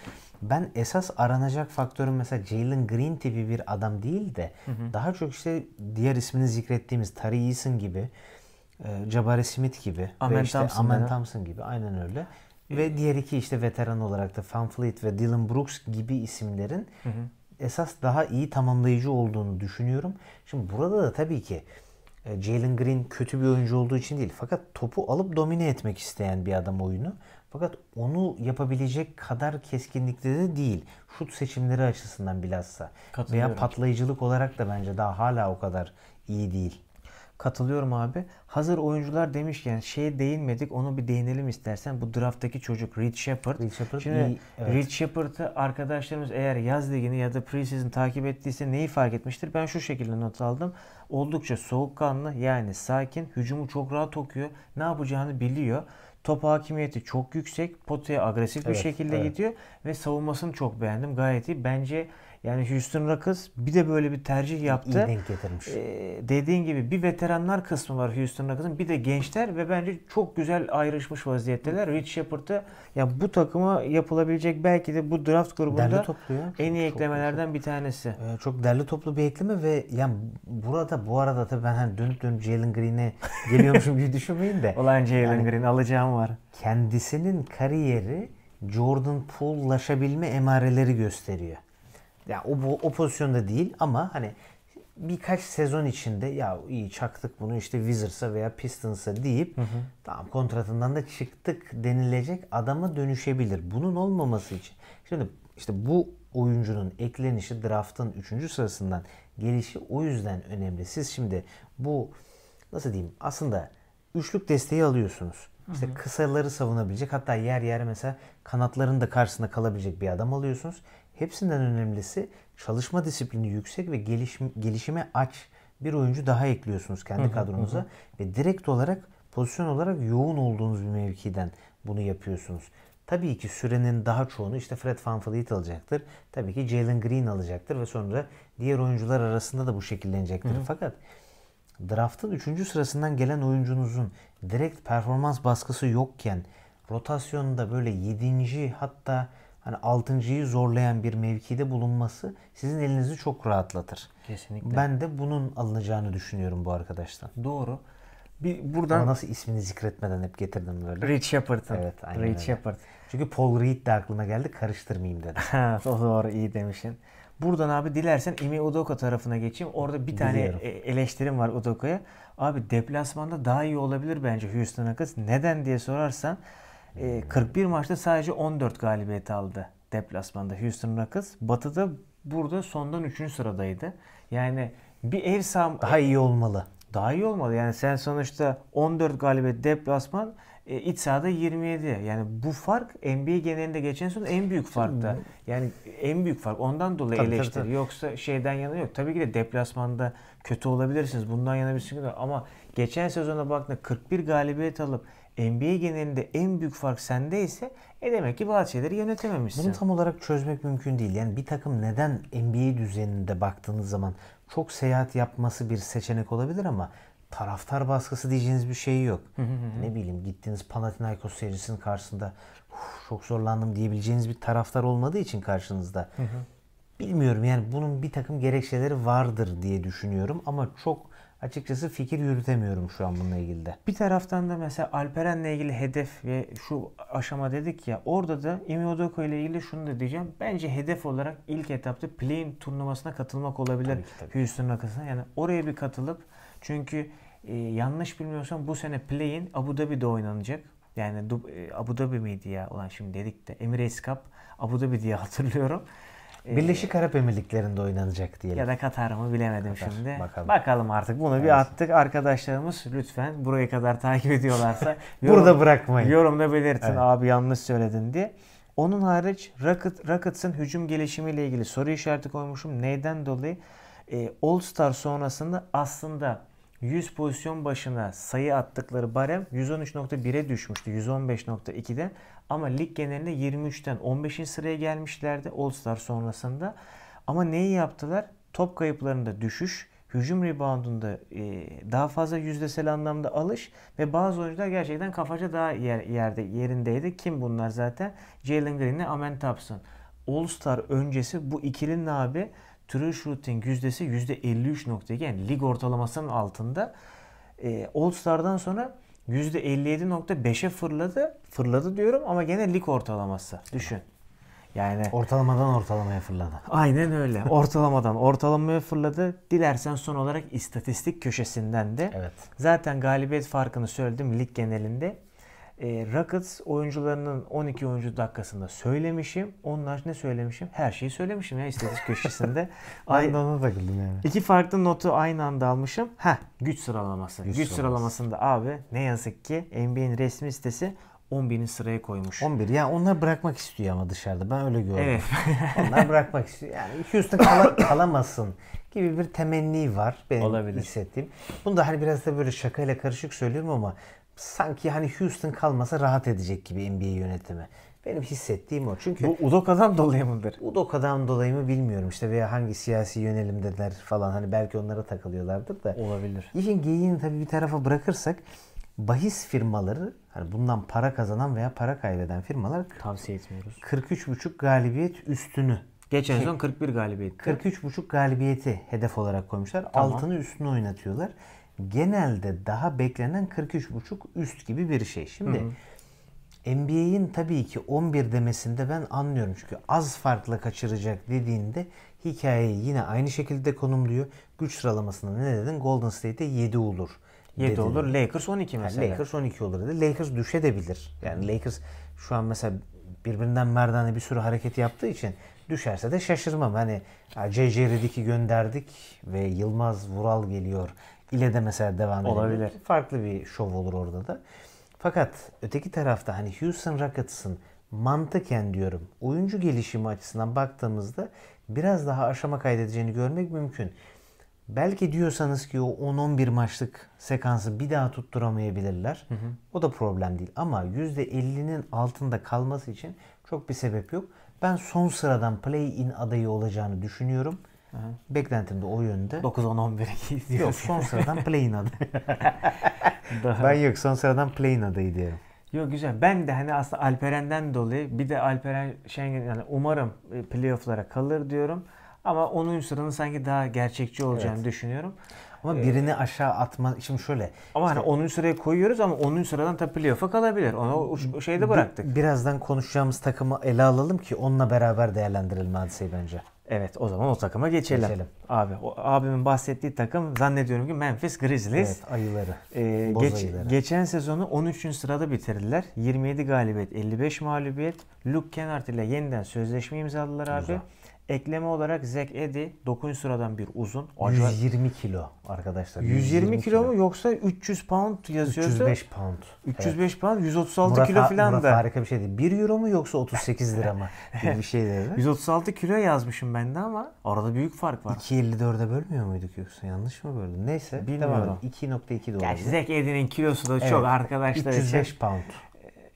ben esas aranacak faktörün mesela Jalen Green tipi bir adam değil de hı hı. daha çok işte diğer ismini zikrettiğimiz Tari Eason gibi, e, Jabari Smith gibi Amen ve işte Thompson, Amen Thompson gibi aynen öyle. E, ve diğer iki işte veteran olarak da Fanfleet ve Dylan Brooks gibi isimlerin hı hı esas daha iyi tamamlayıcı olduğunu düşünüyorum. Şimdi burada da tabii ki e, Jalen Green kötü bir oyuncu olduğu için değil. Fakat topu alıp domine etmek isteyen bir adam oyunu. Fakat onu yapabilecek kadar keskinlikte de değil. Şut seçimleri açısından bilhassa. Veya patlayıcılık olarak da bence daha hala o kadar iyi değil. Katılıyorum abi. Hazır oyuncular demişken şeye değinmedik. Onu bir değinelim istersen. Bu drafttaki çocuk Reed Shepard. Reed Shepard Şimdi iyi, evet. Reed Shepard'ı arkadaşlarımız eğer yaz ligini ya da preseason takip ettiyse neyi fark etmiştir? Ben şu şekilde not aldım. Oldukça soğukkanlı yani sakin. Hücumu çok rahat okuyor. Ne yapacağını biliyor. Top hakimiyeti çok yüksek. Potaya agresif evet, bir şekilde evet. gidiyor. Ve savunmasını çok beğendim. Gayet iyi. Bence yani Houston Rockets bir de böyle bir tercih yaptı. İyi denk getirmiş. Ee, dediğin gibi bir veteranlar kısmı var Houston Rockets'ın bir de gençler ve bence çok güzel ayrışmış vaziyetteler. Rich Shepard'ı ya bu takıma yapılabilecek belki de bu draft grubunda en iyi çok, eklemelerden çok, bir tanesi. Ee, çok derli toplu bir ekleme ve yani burada bu arada tabii ben hani dönüp dönüp Jalen Green'e geliyormuşum gibi düşünmeyin de. Olan Jalen yani, Green alacağım var. Kendisinin kariyeri Jordan Poole'laşabilme emareleri gösteriyor yani o, bu o pozisyonda değil ama hani birkaç sezon içinde ya iyi çaktık bunu işte Wizards'a veya Pistons'a deyip hı hı. tamam kontratından da çıktık denilecek adama dönüşebilir. Bunun olmaması için. Şimdi işte bu oyuncunun eklenişi draftın 3. sırasından gelişi o yüzden önemli. Siz şimdi bu nasıl diyeyim aslında üçlük desteği alıyorsunuz. İşte hı hı. kısaları savunabilecek hatta yer yer mesela kanatların da karşısında kalabilecek bir adam alıyorsunuz. Hepsinden önemlisi çalışma disiplini yüksek ve gelişim, gelişime aç bir oyuncu daha ekliyorsunuz kendi hı kadronuza. Ve direkt olarak pozisyon olarak yoğun olduğunuz bir mevkiden bunu yapıyorsunuz. Tabii ki sürenin daha çoğunu işte Fred Van Vliet alacaktır. Tabii ki Jalen Green alacaktır ve sonra diğer oyuncular arasında da bu şekillenecektir. Fakat draftın 3. sırasından gelen oyuncunuzun direkt performans baskısı yokken rotasyonda böyle 7. hatta hani altıncıyı zorlayan bir mevkide bulunması sizin elinizi çok rahatlatır. Kesinlikle. Ben de bunun alınacağını düşünüyorum bu arkadaştan. Doğru. Bir buradan Ama nasıl ismini zikretmeden hep getirdim böyle. Rich Shepard'ın. Evet, aynen Rich öyle. Shepard. Çünkü Paul Reed de aklıma geldi karıştırmayayım dedim. o doğru iyi demişsin. Buradan abi dilersen Emi Udoka tarafına geçeyim. Orada bir tane Biliyorum. E, eleştirim var Udoka'ya. Abi deplasmanda daha iyi olabilir bence Houston Rockets. Neden diye sorarsan e, ee, 41 maçta sadece 14 galibiyet aldı deplasmanda Houston Rockets. Batı'da burada sondan 3. sıradaydı. Yani bir ev saham daha iyi olmalı. Daha iyi olmalı. Yani sen sonuçta 14 galibiyet deplasman e, iç sahada 27. Yani bu fark NBA genelinde geçen sezon en büyük farkta. Yani en büyük fark. Ondan dolayı tabii, eleştiri. tabii. Yoksa şeyden yana yok. Tabii ki de deplasmanda kötü olabilirsiniz. Bundan yana bir sıkıntı ama geçen sezona baktığında 41 galibiyet alıp NBA genelinde en büyük fark sende ise e demek ki bazı şeyleri yönetememişsin. Bunu tam olarak çözmek mümkün değil. Yani bir takım neden NBA düzeninde baktığınız zaman çok seyahat yapması bir seçenek olabilir ama taraftar baskısı diyeceğiniz bir şey yok. ne bileyim gittiğiniz Panathinaikos serisinin karşısında çok zorlandım diyebileceğiniz bir taraftar olmadığı için karşınızda. Bilmiyorum yani bunun bir takım gerekçeleri vardır diye düşünüyorum ama çok açıkçası fikir yürütemiyorum şu an bununla ilgili de. Bir taraftan da mesela Alperen'le ilgili hedef ve şu aşama dedik ya orada da Emi ile ilgili şunu da diyeceğim. Bence hedef olarak ilk etapta play-in turnuvasına katılmak olabilir. Tabii ki, Houston Rockets'ına. Yani oraya bir katılıp çünkü e, yanlış bilmiyorsam bu sene play-in Abu Dhabi'de oynanacak. Yani e, Abu Dhabi miydi ya? Ulan şimdi dedik de Emirates Cup Abu Dhabi diye hatırlıyorum. Ee, Birleşik Arap Emirlikleri'nde oynanacak diyelim. Ya da Katar mı bilemedim Katar, şimdi. Bakalım. bakalım artık bunu bir attık. Arkadaşlarımız lütfen buraya kadar takip ediyorlarsa yorum, burada bırakmayın. Yorumda belirtin evet. abi yanlış söyledin diye. Onun hariç Rocket, Rockets'ın hücum gelişimiyle ilgili soru işareti koymuşum. Neyden dolayı? E, All Star sonrasında aslında 100 pozisyon başına sayı attıkları barem 113.1'e düşmüştü 115.2'de. ama lig genelinde 23'ten 15. sıraya gelmişlerdi All Star sonrasında. Ama neyi yaptılar? Top kayıplarında düşüş, hücum reboundunda e, daha fazla yüzdesel anlamda alış ve bazı oyuncular gerçekten kafaca daha yer, yerde yerindeydi. Kim bunlar zaten? Jalen Green ile Amen Thompson. All Star öncesi bu ikilinin abi true shooting yüzdesi %53.2 yani lig ortalamasının altında. E, All Star'dan sonra %57.5'e fırladı. Fırladı diyorum ama gene lig ortalaması. Düşün. Yani ortalamadan ortalamaya fırladı. Aynen öyle. Ortalamadan ortalamaya fırladı. Dilersen son olarak istatistik köşesinden de. Evet. Zaten galibiyet farkını söyledim lig genelinde e, Rockets oyuncularının 12 oyuncu dakikasında söylemişim. Onlar ne söylemişim. Her şeyi söylemişim ya istatistik köşesinde. ben de ona takıldım yani. İki farklı notu aynı anda almışım. Ha güç sıralaması. Güç, güç sıralamasında abi ne yazık ki NBA'in resmi sitesi 11'in sıraya koymuş. 11 yani onlar bırakmak istiyor ama dışarıda ben öyle gördüm. Evet. onlar bırakmak istiyor. Yani Houston kal- kalamasın gibi bir temenni var benim Olabilir. hissettiğim. Bunu da hani biraz da böyle şakayla karışık söylüyorum ama sanki hani Houston kalmasa rahat edecek gibi NBA yönetimi. Benim hissettiğim o. Çünkü bu Udoka'dan dolayı mıdır? Udoka'dan dolayı mı bilmiyorum işte veya hangi siyasi yönelimdeler falan hani belki onlara takılıyorlardır da. Olabilir. İşin geyiğini tabii bir tarafa bırakırsak bahis firmaları hani bundan para kazanan veya para kaybeden firmalar tavsiye etmiyoruz. 43,5 galibiyet üstünü. Geçen şey, sezon 41 galibiyet. 43,5 galibiyeti hedef olarak koymuşlar. Tamam. Altını üstüne oynatıyorlar genelde daha beklenen 43.5 üst gibi bir şey. Şimdi NBA'in tabii ki 11 demesinde ben anlıyorum. Çünkü az farklı kaçıracak dediğinde hikayeyi yine aynı şekilde konumluyor. Güç sıralamasında ne dedin? Golden State'e 7 olur. 7 dedin. olur. Lakers 12 mesela. Yani Lakers 12 olur dedi. Lakers düşe düşebilir. Yani Lakers şu an mesela birbirinden merdane bir sürü hareket yaptığı için düşerse de şaşırmam. Hani C.C. Redick'i gönderdik ve Yılmaz Vural geliyor ile de mesela devam edebilir. Olabilir. Farklı bir şov olur orada da. Fakat öteki tarafta hani Houston Rockets'ın mantıken diyorum oyuncu gelişimi açısından baktığımızda biraz daha aşama kaydedeceğini görmek mümkün. Belki diyorsanız ki o 10-11 maçlık sekansı bir daha tutturamayabilirler. Hı hı. O da problem değil ama %50'nin altında kalması için çok bir sebep yok. Ben son sıradan play-in adayı olacağını düşünüyorum. Aha. Beklentim de o yönde. 9-10-11 izliyorsun. Yok son sıradan Play'in adı. ben yok son sıradan Play'in adayı diyorum. Yok güzel. Ben de hani aslında Alperen'den dolayı bir de Alperen Schengen yani umarım e, playoff'lara kalır diyorum. Ama onun sıranın sanki daha gerçekçi olacağını evet. düşünüyorum. Ama ee, birini aşağı atma şimdi şöyle. Ama hani işte, hani 10. sıraya koyuyoruz ama 10. sıradan tabii playoff'a kalabilir. Onu o şeyde bıraktık. birazdan konuşacağımız takımı ele alalım ki onunla beraber değerlendirelim hadiseyi bence. Evet o zaman o takıma geçelim. geçelim. Abi o, abimin bahsettiği takım zannediyorum ki Memphis Grizzlies. Evet ayıları. Ee, Boz geç, ayıları. Geçen sezonu 13. sırada bitirdiler. 27 galibiyet 55 mağlubiyet. Luke Kennard ile yeniden sözleşme imzaladılar Güzel. abi. Ekleme olarak Zack Eddy 9. sıradan bir uzun. Acayip. 120 kilo arkadaşlar. 120, 120 kilo, kilo mu yoksa 300 pound yazıyorsa? 305 pound. 305 evet. pound 136 Murat, kilo falan Murat da. harika bir şeydi değil. 1 euro mu yoksa 38 lira mı bir şey değil. 136 kilo yazmışım ben de ama arada büyük fark var. 2.54'e bölmüyor muyduk yoksa yanlış mı böldüm? Neyse. Bilmiyorum. 2.2 dolar. Gerçi Zek Eddy'nin kilosu da çok arkadaşlar 305 için. pound.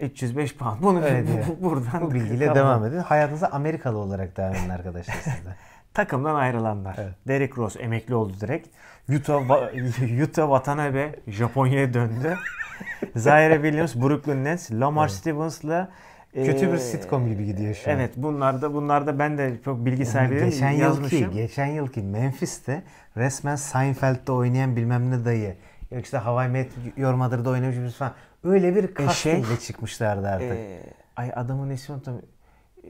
305 pound. Bunu Öyle bu, bu, buradan bu bilgiyle tamam. devam edin. Hayatınıza Amerikalı olarak devam edin arkadaşlar sizde. Takımdan ayrılanlar. Evet. Derek Rose emekli oldu direkt. Utah, va- Utah Watanabe Japonya'ya döndü. Zaire Williams, Brooklyn Nets, Lamar evet. Stevens'la Kötü bir e, sitcom gibi gidiyor şu an. Evet bunlarda bunlarda ben de çok bilgi sahibi yani geçen yazmışım. Yılki, geçen yılki Memphis'te resmen Seinfeld'de oynayan bilmem ne dayı. Yok işte Hawaii Met Your Mother'da oynamış falan. Öyle bir castingle e, şey, çıkmışlardı artık. E, Ay adamın ismi unuttum.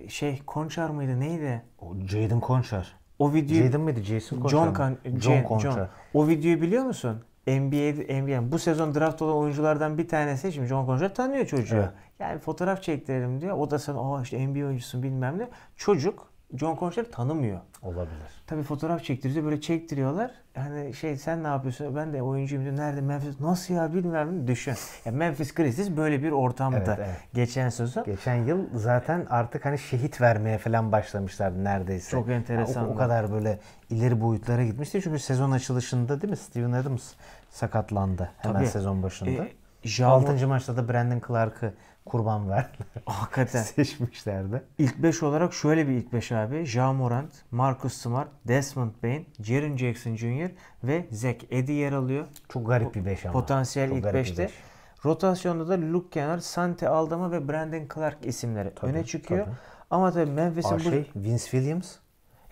Şey Konçar mıydı neydi? O Jaden Konçar. O videoyu Jaden miydi Jason Konçar. John, Con, John, Konçar. John. O videoyu biliyor musun? NBA'de NBA bu sezon draft olan oyunculardan bir tanesi şimdi John Conchar tanıyor çocuğu. Evet. Yani fotoğraf çektirelim diyor. O da sen o işte NBA oyuncusun bilmem ne. Çocuk John Conchor'u tanımıyor. Olabilir. Tabii fotoğraf çektirici böyle çektiriyorlar. Hani şey sen ne yapıyorsun? Ben de oyuncuyum diyor. Nerede Memphis? Nasıl ya bilmem ne düşün. Ya Memphis Grizzlies böyle bir ortamda. Evet, evet. Geçen sözü. Geçen yıl zaten artık hani şehit vermeye falan başlamışlardı neredeyse. Çok enteresan. Yani o, o kadar böyle ileri boyutlara gitmişti. Çünkü sezon açılışında değil mi Steven Adams sakatlandı hemen Tabii. sezon başında. E, Javon... 6. maçta da Brandon Clark'ı kurban verdiler. Hakikaten. Seçmişlerdi. İlk 5 olarak şöyle bir ilk 5 abi. Ja Morant, Marcus Smart, Desmond Bain, Jaren Jackson Jr. ve Zach Eddie yer alıyor. Çok garip bir 5 ama. Potansiyel Çok ilk 5'te. Rotasyonda da Luke Kennard, Sante Aldama ve Brandon Clark isimleri tabii, öne çıkıyor. Tabii. Ama tabii Memphis'in bu... Şey, Vince Williams.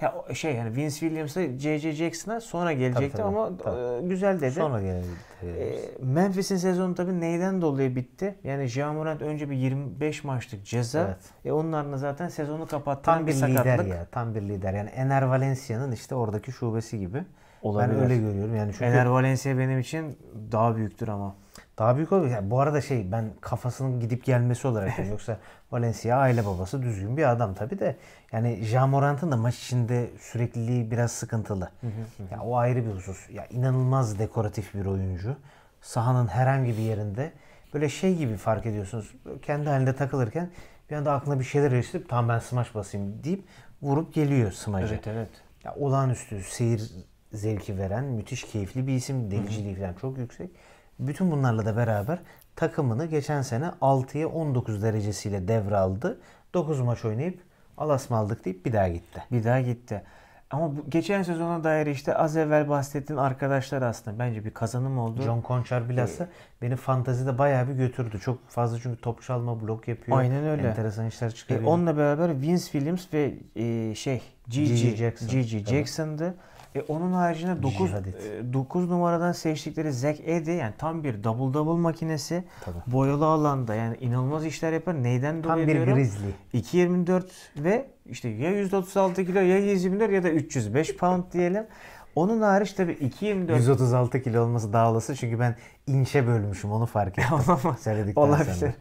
Ya şey yani Vince Williams'a J.J. Jackson'a sonra gelecekti tabii, e, tabii, ama güzel dedi. Sonra geldi. E, Memphis'in sezonu tabii neyden dolayı bitti? Yani Jean önce bir 25 maçlık ceza. Evet. E onlarla zaten sezonu kapattan tam bir, bir sakatlık. lider ya. Tam bir lider. Yani Ener Valencia'nın işte oradaki şubesi gibi. Olabilir. Ben öyle görüyorum. Yani çünkü Ener Valencia benim için daha büyüktür ama. Daha büyük olabilir. Yani bu arada şey ben kafasının gidip gelmesi olarak yoksa Valencia aile babası düzgün bir adam tabi de yani Jean Morant'ın da maç içinde sürekliliği biraz sıkıntılı. Ya o ayrı bir husus. Ya inanılmaz dekoratif bir oyuncu. Sahanın herhangi bir yerinde böyle şey gibi fark ediyorsunuz. Kendi halinde takılırken bir anda aklına bir şeyler eleştirip tam ben smaç basayım deyip vurup geliyor smacı. Evet evet. Ya olağanüstü seyir zevki veren, müthiş keyifli bir isim. Deliciliği falan çok yüksek. Bütün bunlarla da beraber takımını geçen sene 6'ya 19 derecesiyle devraldı. 9 maç oynayıp Alas mı aldık deyip bir daha gitti. Bir daha gitti. Ama bu, geçen sezona dair işte az evvel bahsettiğin arkadaşlar aslında bence bir kazanım oldu. John Conchar bilhassa ee, beni fantazide bayağı bir götürdü. Çok fazla çünkü top çalma, blok yapıyor. Aynen öyle. Enteresan işler ee, çıkıyor. E, onunla beraber Vince Williams ve e, şey G.G. Jackson. G.G. Jackson'dı. Evet. E, onun haricinde 9 9 e, numaradan seçtikleri Zack Eddy yani tam bir double double makinesi. Tabii. Boyalı alanda yani inanılmaz işler yapar. Neyden tam dolayı Tam bir diyorum? grizzly. 2.24 ve işte ya 136 kilo ya 124 ya da 305 pound diyelim. Onun hariç tabii 2.24 136 kilo olması daha olası çünkü ben inçe bölmüşüm onu fark ettim. Söyledikten Olabilir. sonra.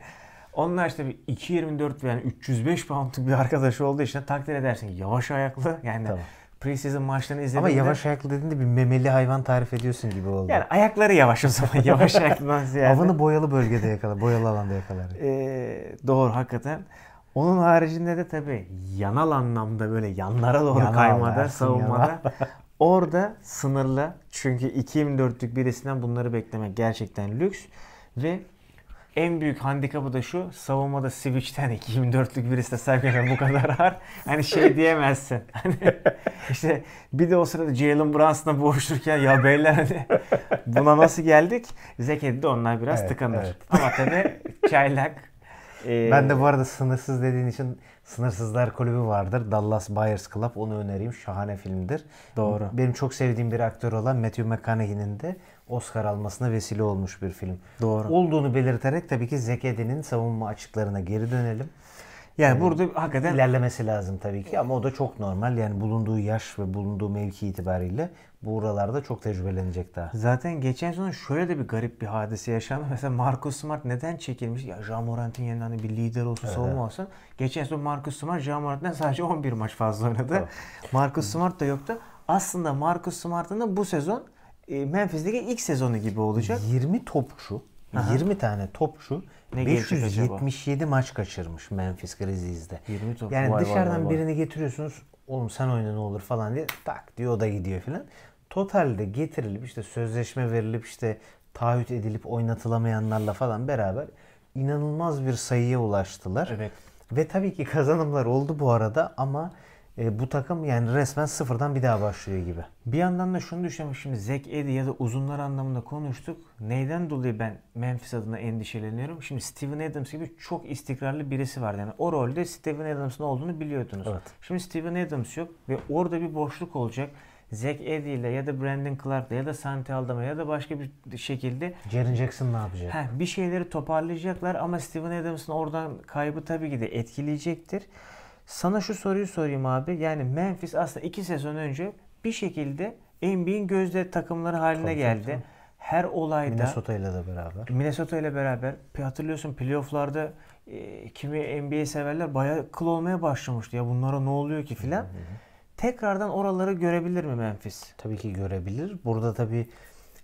Onlar işte bir 2.24 yani 305 poundluk bir arkadaşı olduğu için takdir edersin yavaş ayaklı yani tamam preseason maçlarını izlediğimde... Ama yavaş ayaklı dediğinde bir memeli hayvan tarif ediyorsun gibi oldu. Yani ayakları yavaş o zaman. yavaş ayaklıdan ziyade. Avını boyalı bölgede yakalar. Boyalı alanda yakalar. Ee, doğru hakikaten. Onun haricinde de tabii yanal anlamda böyle yanlara doğru yanal kaymada, savunmada. Orada sınırlı çünkü 2.24'lük birisinden bunları beklemek gerçekten lüks ve en büyük handikapı da şu. Savunmada Sivic'ten 24'lük birisi de sergileme bu kadar ağır. Hani şey diyemezsin. Hani işte bir de o sırada Jalen Brunson'la boğuşurken ya beyler hani buna nasıl geldik? Zekedi de onlar biraz evet, tıkanır. Evet. Ama tabii çaylak. E... Ben de bu arada sınırsız dediğin için Sınırsızlar Kulübü vardır. Dallas Buyers Club onu önereyim. Şahane filmdir. Doğru. Benim çok sevdiğim bir aktör olan Matthew McConaughey'nin de Oscar almasına vesile olmuş bir film. Doğru. Olduğunu belirterek tabii ki Zekedin'in savunma açıklarına geri dönelim. Yani ee, burada hakikaten ilerlemesi lazım tabii ki ama o da çok normal. Yani bulunduğu yaş ve bulunduğu mevki itibariyle bu oralarda çok tecrübelenecek daha. Zaten geçen sezon şöyle de bir garip bir hadise yaşandı. Mesela Marcus Smart neden çekilmiş? Ya Jean Morant'in yerine hani bir lider olsun, evet. savunma olsun. Geçen sezon Marcus Smart Jean Morant'dan sadece 11 maç fazla oynadı. Evet. Marcus Smart da yoktu. Aslında Marcus Smart'ın da bu sezon e, Memphis'teki ilk sezonu gibi olacak. 20 topçu, Aha. 20 tane topçu ne 577 maç kaçırmış Memphis Grizzlies'de. 20 top. Yani vay dışarıdan vay vay. birini getiriyorsunuz. Oğlum sen oyna ne olur falan diye tak diyor o da gidiyor filan. Totalde getirilip işte sözleşme verilip işte taahhüt edilip oynatılamayanlarla falan beraber inanılmaz bir sayıya ulaştılar. Evet. Ve tabii ki kazanımlar oldu bu arada ama e, bu takım yani resmen sıfırdan bir daha başlıyor gibi. Bir yandan da şunu düşünüyorum şimdi Zek Eddy ya da uzunlar anlamında konuştuk. Neyden dolayı ben Memphis adına endişeleniyorum? Şimdi Steven Adams gibi çok istikrarlı birisi var. Yani o rolde Steven Adams'ın olduğunu biliyordunuz. Evet. Şimdi Steven Adams yok ve orada bir boşluk olacak. Zack Eddy ile ya da Brandon Clark'la ya da Santi Aldama ya da başka bir şekilde Jaren Jackson ne yapacak? Heh, bir şeyleri toparlayacaklar ama Steven Adams'ın oradan kaybı tabii ki de etkileyecektir. Sana şu soruyu sorayım abi. Yani Memphis aslında iki sezon önce bir şekilde NBA'in gözde takımları haline tabii, geldi. Tabii. Her olayda Minnesota ile de beraber. Minnesota ile beraber hatırlıyorsun playofflarda e, kimi NBA severler bayağı kıl olmaya başlamıştı. Ya bunlara ne oluyor ki filan. Tekrardan oraları görebilir mi Memphis? Tabii ki görebilir. Burada tabii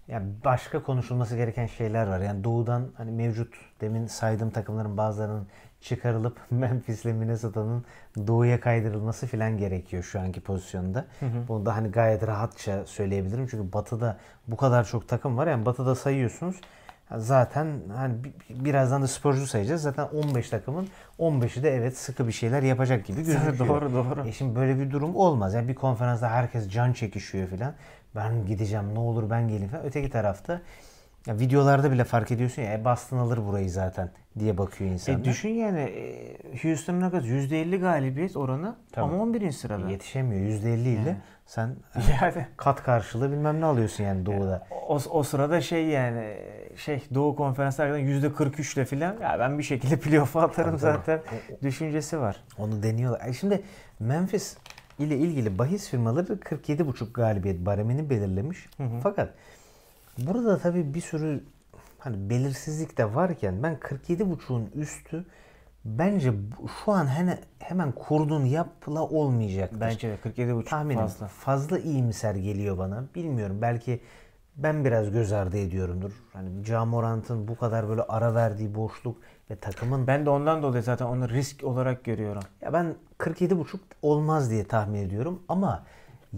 yani başka konuşulması gereken şeyler var. Yani doğudan hani mevcut demin saydığım takımların bazılarının çıkarılıp Memphis'le Minnesota'nın doğuya kaydırılması falan gerekiyor şu anki pozisyonda. Hı hı. Bunu da hani gayet rahatça söyleyebilirim. Çünkü batıda bu kadar çok takım var. Yani batıda sayıyorsunuz zaten hani birazdan da sporcu sayacağız. Zaten 15 takımın 15'i de evet sıkı bir şeyler yapacak gibi gözüküyor. doğru doğru. E şimdi böyle bir durum olmaz. Yani bir konferansta herkes can çekişiyor falan. Ben gideceğim ne olur ben geleyim falan. Öteki tarafta ya videolarda bile fark ediyorsun ya e, Boston alır burayı zaten diye bakıyor e, insanlar. E düşün yani Houston Rockets %50 galibiyet oranı tamam. ama 11. sırada. Yetişemiyor %50 ile yani. sen yani. kat karşılığı bilmem ne alıyorsun yani doğuda. O, o sırada şey yani şey Doğu Konferansı yüzde %43 ile filan ya ben bir şekilde playoff'a atarım tabii, zaten tabii. düşüncesi var. Onu deniyorlar. E şimdi Memphis ile ilgili bahis firmaları 47,5 galibiyet baremini belirlemiş. Hı hı. Fakat burada tabii bir sürü hani belirsizlik de varken ben 47.5'un üstü bence şu an hani hemen kurduğun yapla olmayacaktır. Bence de 47.5 Tahminim fazla. Fazla iyimser geliyor bana. Bilmiyorum belki ben biraz göz ardı ediyorumdur. Hani Camorant'ın bu kadar böyle ara verdiği boşluk ve takımın... Ben de ondan dolayı zaten onu risk olarak görüyorum. Ya ben 47.5 olmaz diye tahmin ediyorum ama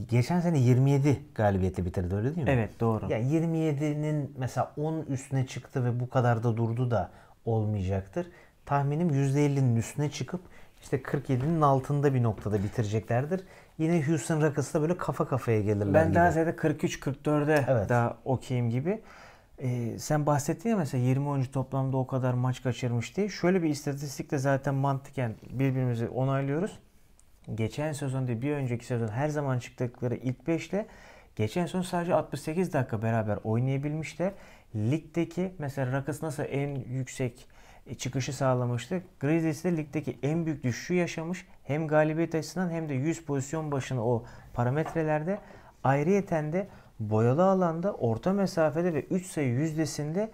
Geçen sene 27 galibiyetle bitirdi öyle değil mi? Evet doğru. Ya yani 27'nin mesela 10 üstüne çıktı ve bu kadar da durdu da olmayacaktır. Tahminim %50'nin üstüne çıkıp işte 47'nin altında bir noktada bitireceklerdir. Yine Houston Rockets'la böyle kafa kafaya gelirler Ben gibi. daha ziyade 43-44'e evet. daha okeyim gibi. Ee, sen bahsettin ya mesela 20 oyuncu toplamda o kadar maç kaçırmış diye. Şöyle bir istatistikle zaten mantıken birbirimizi onaylıyoruz geçen sezon değil bir önceki sezon her zaman çıktıkları ilk 5 geçen sezon sadece 68 dakika beraber oynayabilmişler. Ligdeki mesela Rakıs nasıl en yüksek e, çıkışı sağlamıştı. Grizzlies de ligdeki en büyük düşüşü yaşamış. Hem galibiyet açısından hem de 100 pozisyon başına o parametrelerde ayrıyeten de boyalı alanda orta mesafede ve 3 sayı yüzdesinde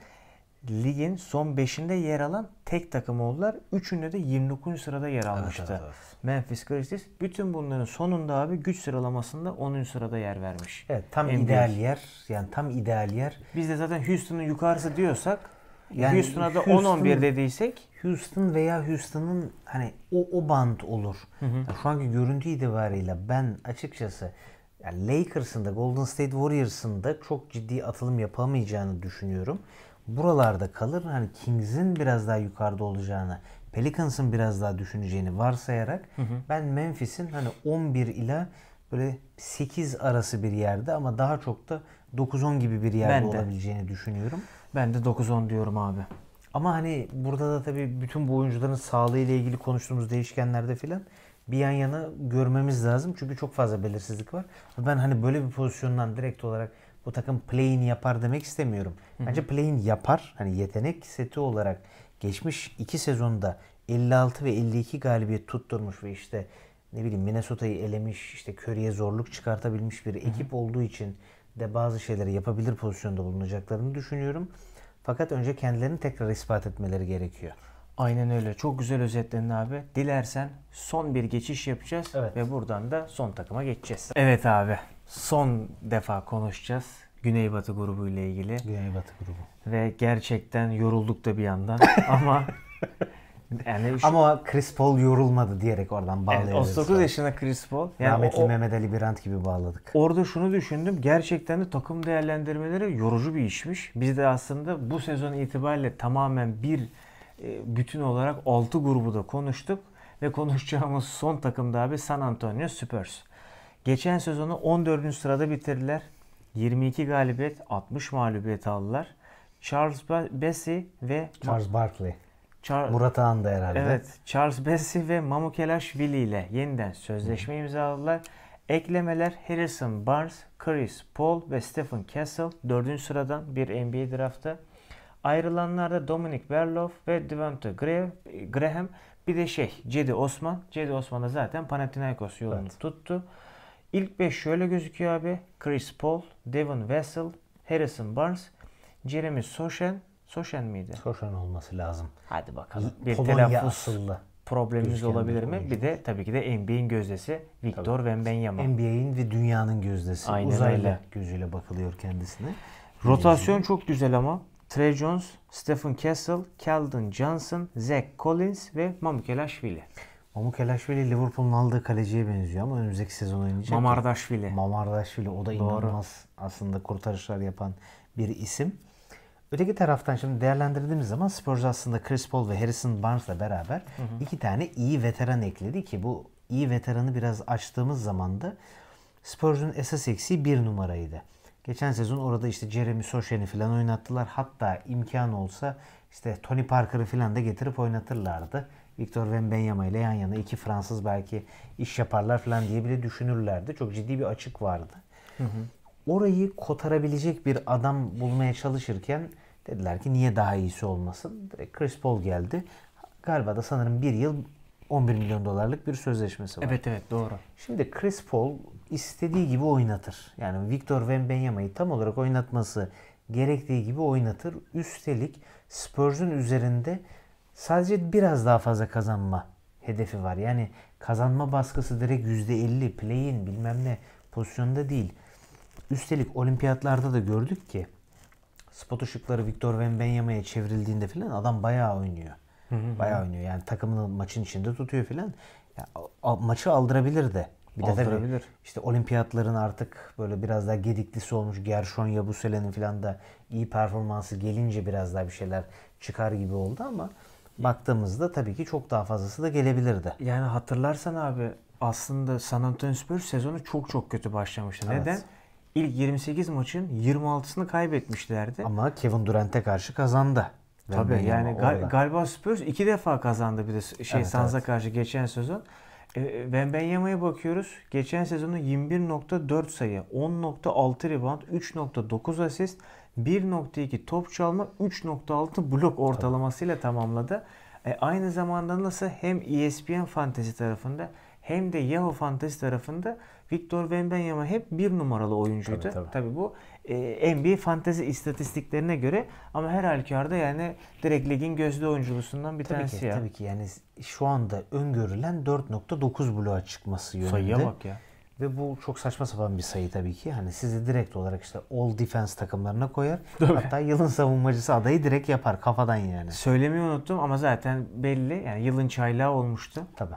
ligin son 5'inde yer alan tek takım oldular. Üçünde de 29. sırada yer almıştı. Evet, evet, evet. Memphis Grizzlies bütün bunların sonunda abi güç sıralamasında 10. sırada yer vermiş. Evet tam NBA. ideal yer. Yani tam ideal yer. Biz de zaten Houston'ın yukarısı diyorsak yani Houston'a da Houston, 10-11 dediysek Houston veya Houston'ın hani o o band olur. Hı hı. Yani şu anki görüntü itibariyle ben açıkçası yani Lakers'ın da Golden State Warriors'ın da çok ciddi atılım yapamayacağını düşünüyorum buralarda kalır. Hani Kings'in biraz daha yukarıda olacağını, Pelicans'ın biraz daha düşüneceğini varsayarak hı hı. ben Memphis'in hani 11 ile böyle 8 arası bir yerde ama daha çok da 9-10 gibi bir yerde ben de. olabileceğini düşünüyorum. Ben de 9-10 diyorum abi. Ama hani burada da tabii bütün bu oyuncuların sağlığı ile ilgili konuştuğumuz değişkenlerde filan bir yan yana görmemiz lazım. Çünkü çok fazla belirsizlik var. Ben hani böyle bir pozisyondan direkt olarak bu takım play'in yapar demek istemiyorum. Bence play'in yapar. Hani yetenek seti olarak geçmiş iki sezonda 56 ve 52 galibiyet tutturmuş ve işte ne bileyim Minnesota'yı elemiş, işte Curry'e zorluk çıkartabilmiş bir ekip Hı-hı. olduğu için de bazı şeyleri yapabilir pozisyonda bulunacaklarını düşünüyorum. Fakat önce kendilerini tekrar ispat etmeleri gerekiyor. Aynen öyle. Çok güzel özetledin abi. Dilersen son bir geçiş yapacağız evet. ve buradan da son takıma geçeceğiz. Evet abi son defa konuşacağız. Güneybatı grubu ile ilgili. Güneybatı grubu. Ve gerçekten yorulduk da bir yandan ama yani şu... Ama Chris Paul yorulmadı diyerek oradan e, bağlayabiliriz. Evet, 39 yaşında Chris Paul. Yani Rahmetli o, Mehmet Ali Birant gibi bağladık. Orada şunu düşündüm. Gerçekten de takım değerlendirmeleri yorucu bir işmiş. Biz de aslında bu sezon itibariyle tamamen bir e, bütün olarak 6 grubu da konuştuk. Ve konuşacağımız son takım da abi San Antonio Spurs. Geçen sezonu 14. sırada bitirdiler. 22 galibiyet, 60 mağlubiyet aldılar. Charles Bessie ve Charles Barkley. Char Murat Ağan da herhalde. Evet. Charles Bessie ve Mamukelashvili ile yeniden sözleşme imzaladılar. Eklemeler Harrison Barnes, Chris Paul ve Stephen Castle 4. sıradan bir NBA draftı. Ayrılanlarda Dominic Berloff ve Devante Graham bir de şey Cedi Osman. Cedi Osman da zaten Panathinaikos yolunu evet. tuttu. İlk 5 şöyle gözüküyor abi. Chris Paul, Devin Vassell, Harrison Barnes, Jeremy Soşen. Soşen miydi? Soşen olması lazım. Hadi bakalım. Bir Polonya telaffuz asıllı. problemimiz Gözüken olabilir mi? Oyuncu. Bir de tabii ki de NBA'in gözdesi Victor Wembanyama. NBA'in ve dünyanın gözdesi. Aynen Uzaylı öyle. gözüyle bakılıyor kendisine. Rotasyon Gözü. çok güzel ama. Trey Jones, Stephen Castle, Keldon Johnson, Zach Collins ve Mamukelashvili. Mamukelaşvili Liverpool'un aldığı kaleciye benziyor ama önümüzdeki sezon oynayacak. Mamardaşvili. Ya. Mamardaşvili o da Doğru. inanılmaz aslında kurtarışlar yapan bir isim. Öteki taraftan şimdi değerlendirdiğimiz zaman Spurs aslında Chris Paul ve Harrison Barnes'la beraber hı hı. iki tane iyi veteran ekledi ki bu iyi veteranı biraz açtığımız zaman da Spurs'un esas eksiği bir numaraydı. Geçen sezon orada işte Jeremy Sochen'i falan oynattılar. Hatta imkan olsa işte Tony Parker'ı falan da getirip oynatırlardı. Victor Wembanyama ile yan yana iki Fransız belki iş yaparlar falan diye bile düşünürlerdi. Çok ciddi bir açık vardı. Hı hı. Orayı kotarabilecek bir adam bulmaya çalışırken dediler ki niye daha iyisi olmasın? Direkt Chris Paul geldi. Galiba da sanırım bir yıl 11 milyon dolarlık bir sözleşmesi var. Evet evet doğru. Şimdi Chris Paul istediği gibi oynatır. Yani Victor Wembanyama'yı tam olarak oynatması gerektiği gibi oynatır. Üstelik Spurs'un üzerinde sadece biraz daha fazla kazanma hedefi var. Yani kazanma baskısı direkt %50 play'in bilmem ne pozisyonda değil. Üstelik olimpiyatlarda da gördük ki spot ışıkları Victor Wembanyama'ya çevrildiğinde filan adam bayağı oynuyor. Bayağı oynuyor. Yani takımını maçın içinde tutuyor filan. Ya, a, maçı aldırabilir de. Bir de tabii işte olimpiyatların artık böyle biraz daha gediklisi olmuş Gershon Yabuselen'in filan da iyi performansı gelince biraz daha bir şeyler çıkar gibi oldu ama baktığımızda tabii ki çok daha fazlası da gelebilirdi. Yani hatırlarsan abi aslında San Antonio Spurs sezonu çok çok kötü başlamıştı. Evet. Neden? İlk 28 maçın 26'sını kaybetmişlerdi. Ama Kevin Durant'e karşı kazandı. Ben Tabii ben yani gal- galiba Spurs iki defa kazandı bir de şey evet, Sansa evet. karşı geçen sezon. Wembenyama'ya e, bakıyoruz. Geçen sezonu 21.4 sayı, 10.6 rebound, 3.9 asist, 1.2 top çalma 3.6 blok ortalamasıyla Tabii. tamamladı. E, aynı zamanda nasıl hem ESPN Fantasy tarafında hem de Yahoo Fantasy tarafında Victor Wembanyama hep bir numaralı oyuncuydu. Tabii, tabii. tabii bu e, NBA Fantasy istatistiklerine göre ama her halükarda yani direkt ligin gözde oyunculusundan bir tabii tanesi ki, ya. Tabii ki yani şu anda öngörülen 4.9 bloğa çıkması yönünde. Sayıya bak ya. Ve bu çok saçma sapan bir sayı tabii ki. Hani sizi direkt olarak işte all defense takımlarına koyar. Tabii. Hatta yılın savunmacısı adayı direkt yapar kafadan yani. Söylemeyi unuttum ama zaten belli. Yani yılın çaylağı olmuştu. Tabii.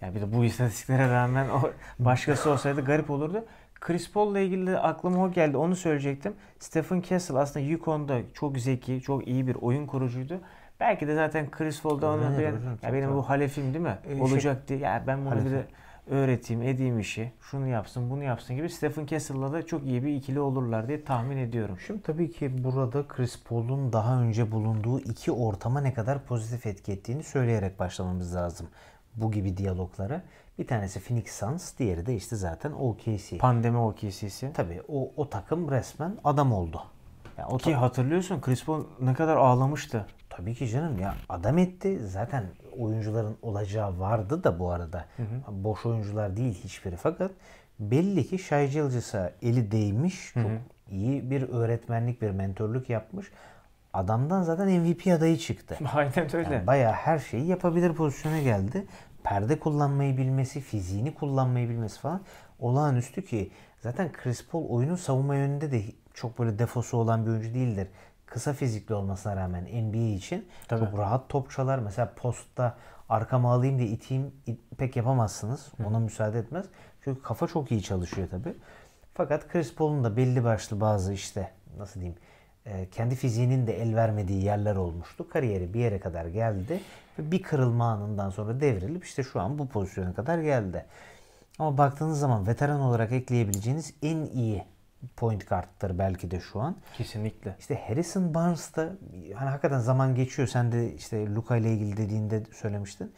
Yani bir de bu istatistiklere rağmen o başkası olsaydı garip olurdu. Chris Paul'la ilgili de aklıma o geldi. Onu söyleyecektim. Stephen Castle aslında Yukon'da çok zeki, çok iyi bir oyun kurucuydu. Belki de zaten Chris Paul'da onu benim bu Halef'im değil mi? Ee, şey- Olacak şey, diye. Ya ben bunu Halefim. bir de öğreteyim, edeyim işi, şunu yapsın, bunu yapsın gibi Stephen Castle'la da çok iyi bir ikili olurlar diye tahmin ediyorum. Şimdi tabii ki burada Chris Paul'un daha önce bulunduğu iki ortama ne kadar pozitif etki ettiğini söyleyerek başlamamız lazım bu gibi diyaloglara. Bir tanesi Phoenix Suns, diğeri de işte zaten OKC. Pandemi OKC'si. Tabii o, o takım resmen adam oldu. Yani o Ki hatırlıyorsun Chris Paul ne kadar ağlamıştı. Tabii ki canım ya adam etti. Zaten oyuncuların olacağı vardı da bu arada. Hı hı. Boş oyuncular değil hiçbiri. Fakat belli ki Şay Cilcis'e eli değmiş. Çok hı hı. iyi bir öğretmenlik, bir mentorluk yapmış. Adamdan zaten MVP adayı çıktı. Aynen öyle. Yani bayağı her şeyi yapabilir pozisyona geldi. Perde kullanmayı bilmesi, fiziğini kullanmayı bilmesi falan olağanüstü ki zaten Chris Paul oyunun savunma yönünde de çok böyle defosu olan bir oyuncu değildir kısa fizikli olmasına rağmen NBA için Tabii. çok rahat top çalar. Mesela postta arkama alayım diye iteyim it, pek yapamazsınız. Hı. müsaade etmez. Çünkü kafa çok iyi çalışıyor tabi. Fakat Chris Paul'un da belli başlı bazı işte nasıl diyeyim e, kendi fiziğinin de el vermediği yerler olmuştu. Kariyeri bir yere kadar geldi. Ve bir kırılma anından sonra devrilip işte şu an bu pozisyona kadar geldi. Ama baktığınız zaman veteran olarak ekleyebileceğiniz en iyi point guardları belki de şu an. Kesinlikle. İşte Harrison Barnes da hani hakikaten zaman geçiyor. Sen de işte Luka ile ilgili dediğinde söylemiştin.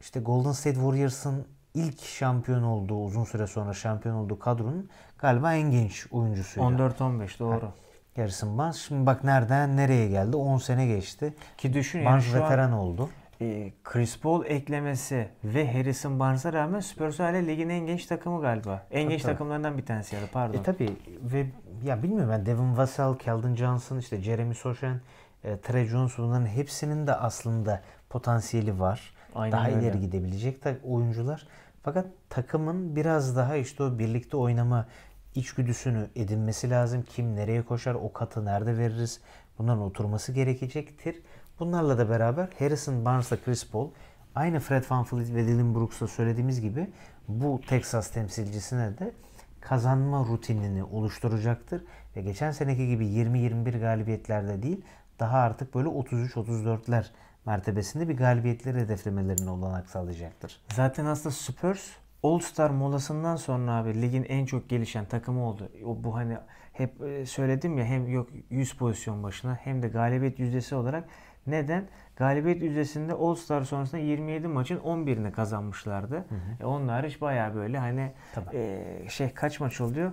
İşte Golden State Warriors'ın ilk şampiyon olduğu, uzun süre sonra şampiyon olduğu kadronun galiba en genç oyuncusu. 14-15 doğru. Harrison Barnes. Şimdi bak nereden nereye geldi? 10 sene geçti. Ki düşün Barnes yani veteran an... oldu e, Chris Paul eklemesi ve Harrison Barnes'a rağmen Spurs hala ligin en genç takımı galiba. En tabii, genç tabii. takımlarından bir tanesi yani pardon. E tabii ve ya bilmiyorum ben Devin Vassell, Keldon Johnson, işte Jeremy Sochan, e, Trey Jones bunların hepsinin de aslında potansiyeli var. Aynen daha öyle. ileri gidebilecek de oyuncular. Fakat takımın biraz daha işte o birlikte oynama içgüdüsünü edinmesi lazım. Kim nereye koşar, o katı nerede veririz? Bunların oturması gerekecektir. Bunlarla da beraber Harrison Barnes'la Chris Paul aynı Fred Van Fleet ve Dylan Brooks'la söylediğimiz gibi bu Texas temsilcisine de kazanma rutinini oluşturacaktır. Ve geçen seneki gibi 20-21 galibiyetlerde değil daha artık böyle 33-34'ler mertebesinde bir galibiyetleri hedeflemelerine olanak sağlayacaktır. Zaten aslında Spurs All-Star molasından sonra abi ligin en çok gelişen takımı oldu. O bu hani hep e, söyledim ya hem yok 100 pozisyon başına hem de galibiyet yüzdesi olarak neden? Galibiyet yüzdesinde All Star sonrasında 27 maçın 11'ini kazanmışlardı. Hı hı. E onlar hiç baya böyle hani Tabii. e, şey kaç maç oluyor?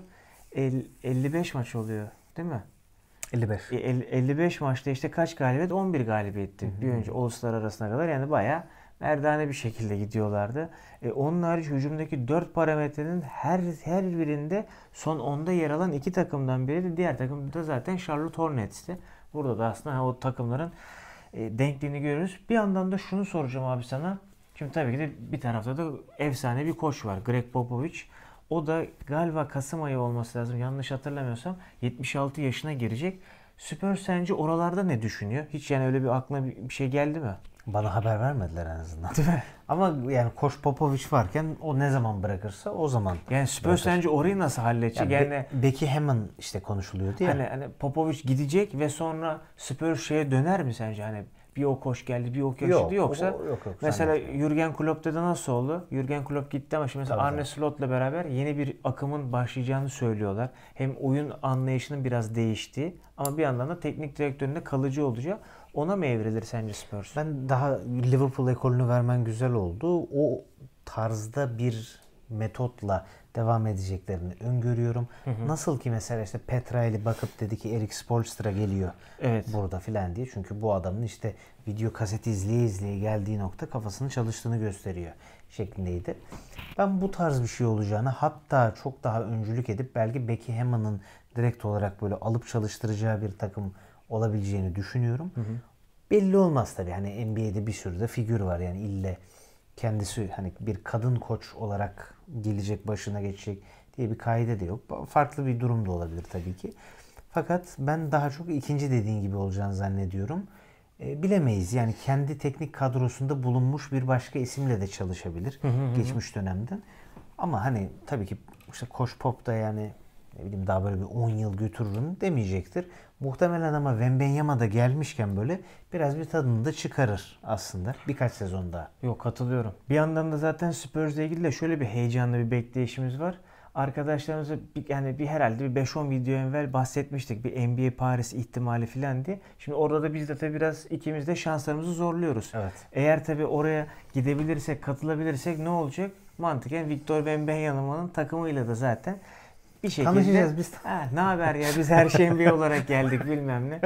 El, 55 maç oluyor değil mi? 55. E, el, 55 maçta işte kaç galibiyet? 11 galibiyetti. Hı hı. Bir önce All Star arasına kadar yani baya merdane bir şekilde gidiyorlardı. E, onun hariç hücumdaki 4 parametrenin her her birinde son 10'da yer alan iki takımdan biri de diğer takım da zaten Charlotte Hornets'ti. Burada da aslında o takımların e, denkliğini görürüz. Bir yandan da şunu soracağım abi sana. Şimdi tabii ki de bir tarafta da efsane bir koç var. Greg Popovich. O da galiba Kasım ayı olması lazım. Yanlış hatırlamıyorsam 76 yaşına girecek. Spurs sence oralarda ne düşünüyor? Hiç yani öyle bir aklına bir şey geldi mi? Bana haber vermediler en azından. Değil mi? Ama yani Koş Popovic varken o ne zaman bırakırsa o zaman. Yani Spurs sence orayı nasıl halledecek? Yani, yani Be- Becky Hammond işte konuşuluyor ya. Hani, hani Popovic gidecek ve sonra Spurs şeye döner mi sence? Hani bir o koş geldi, bir o koş yok, yoksa o, yok, yok, mesela Jürgen Klopp'ta da nasıl oldu? Jürgen Klopp gitti ama şimdi mesela Tabii Arne Slot'la beraber yeni bir akımın başlayacağını söylüyorlar. Hem oyun anlayışının biraz değişti ama bir yandan da teknik direktöründe kalıcı olacağı. Ona mı evrilir sence Spurs? Ben daha Liverpool ekolünü vermen güzel oldu. O tarzda bir metotla devam edeceklerini öngörüyorum. Hı hı. Nasıl ki mesela işte Petraeli bakıp dedi ki Erik Spolstra geliyor evet. burada filan diye. Çünkü bu adamın işte video kaseti izleye izleye geldiği nokta kafasının çalıştığını gösteriyor şeklindeydi. Ben bu tarz bir şey olacağını hatta çok daha öncülük edip belki Becky Hammond'ın direkt olarak böyle alıp çalıştıracağı bir takım olabileceğini düşünüyorum. Hı hı. Belli olmaz tabii. Hani NBA'de bir sürü de figür var. Yani ille kendisi hani bir kadın koç olarak gelecek başına geçecek diye bir kaide de yok. Farklı bir durum da olabilir tabii ki. Fakat ben daha çok ikinci dediğin gibi olacağını zannediyorum. E, bilemeyiz. Yani kendi teknik kadrosunda bulunmuş bir başka isimle de çalışabilir hı hı hı. geçmiş dönemden. Ama hani tabii ki işte Koç Pop da yani ne bileyim daha böyle bir 10 yıl götürürüm demeyecektir. Muhtemelen ama Wembenyama da gelmişken böyle biraz bir tadını da çıkarır aslında birkaç sezonda. Yok katılıyorum. Bir yandan da zaten Spurs'la ilgili de şöyle bir heyecanlı bir bekleyişimiz var. Arkadaşlarımızı bir, yani bir herhalde bir 5-10 video evvel bahsetmiştik bir NBA Paris ihtimali filan diye. Şimdi orada da biz de tabii biraz ikimiz de şanslarımızı zorluyoruz. Evet. Eğer tabii oraya gidebilirsek, katılabilirsek ne olacak? Mantıken Victor Wembanyama'nın takımıyla da zaten bir şekilde. Tanışacağız biz. Ha, ne haber ya biz her şeyin bir olarak geldik bilmem ne.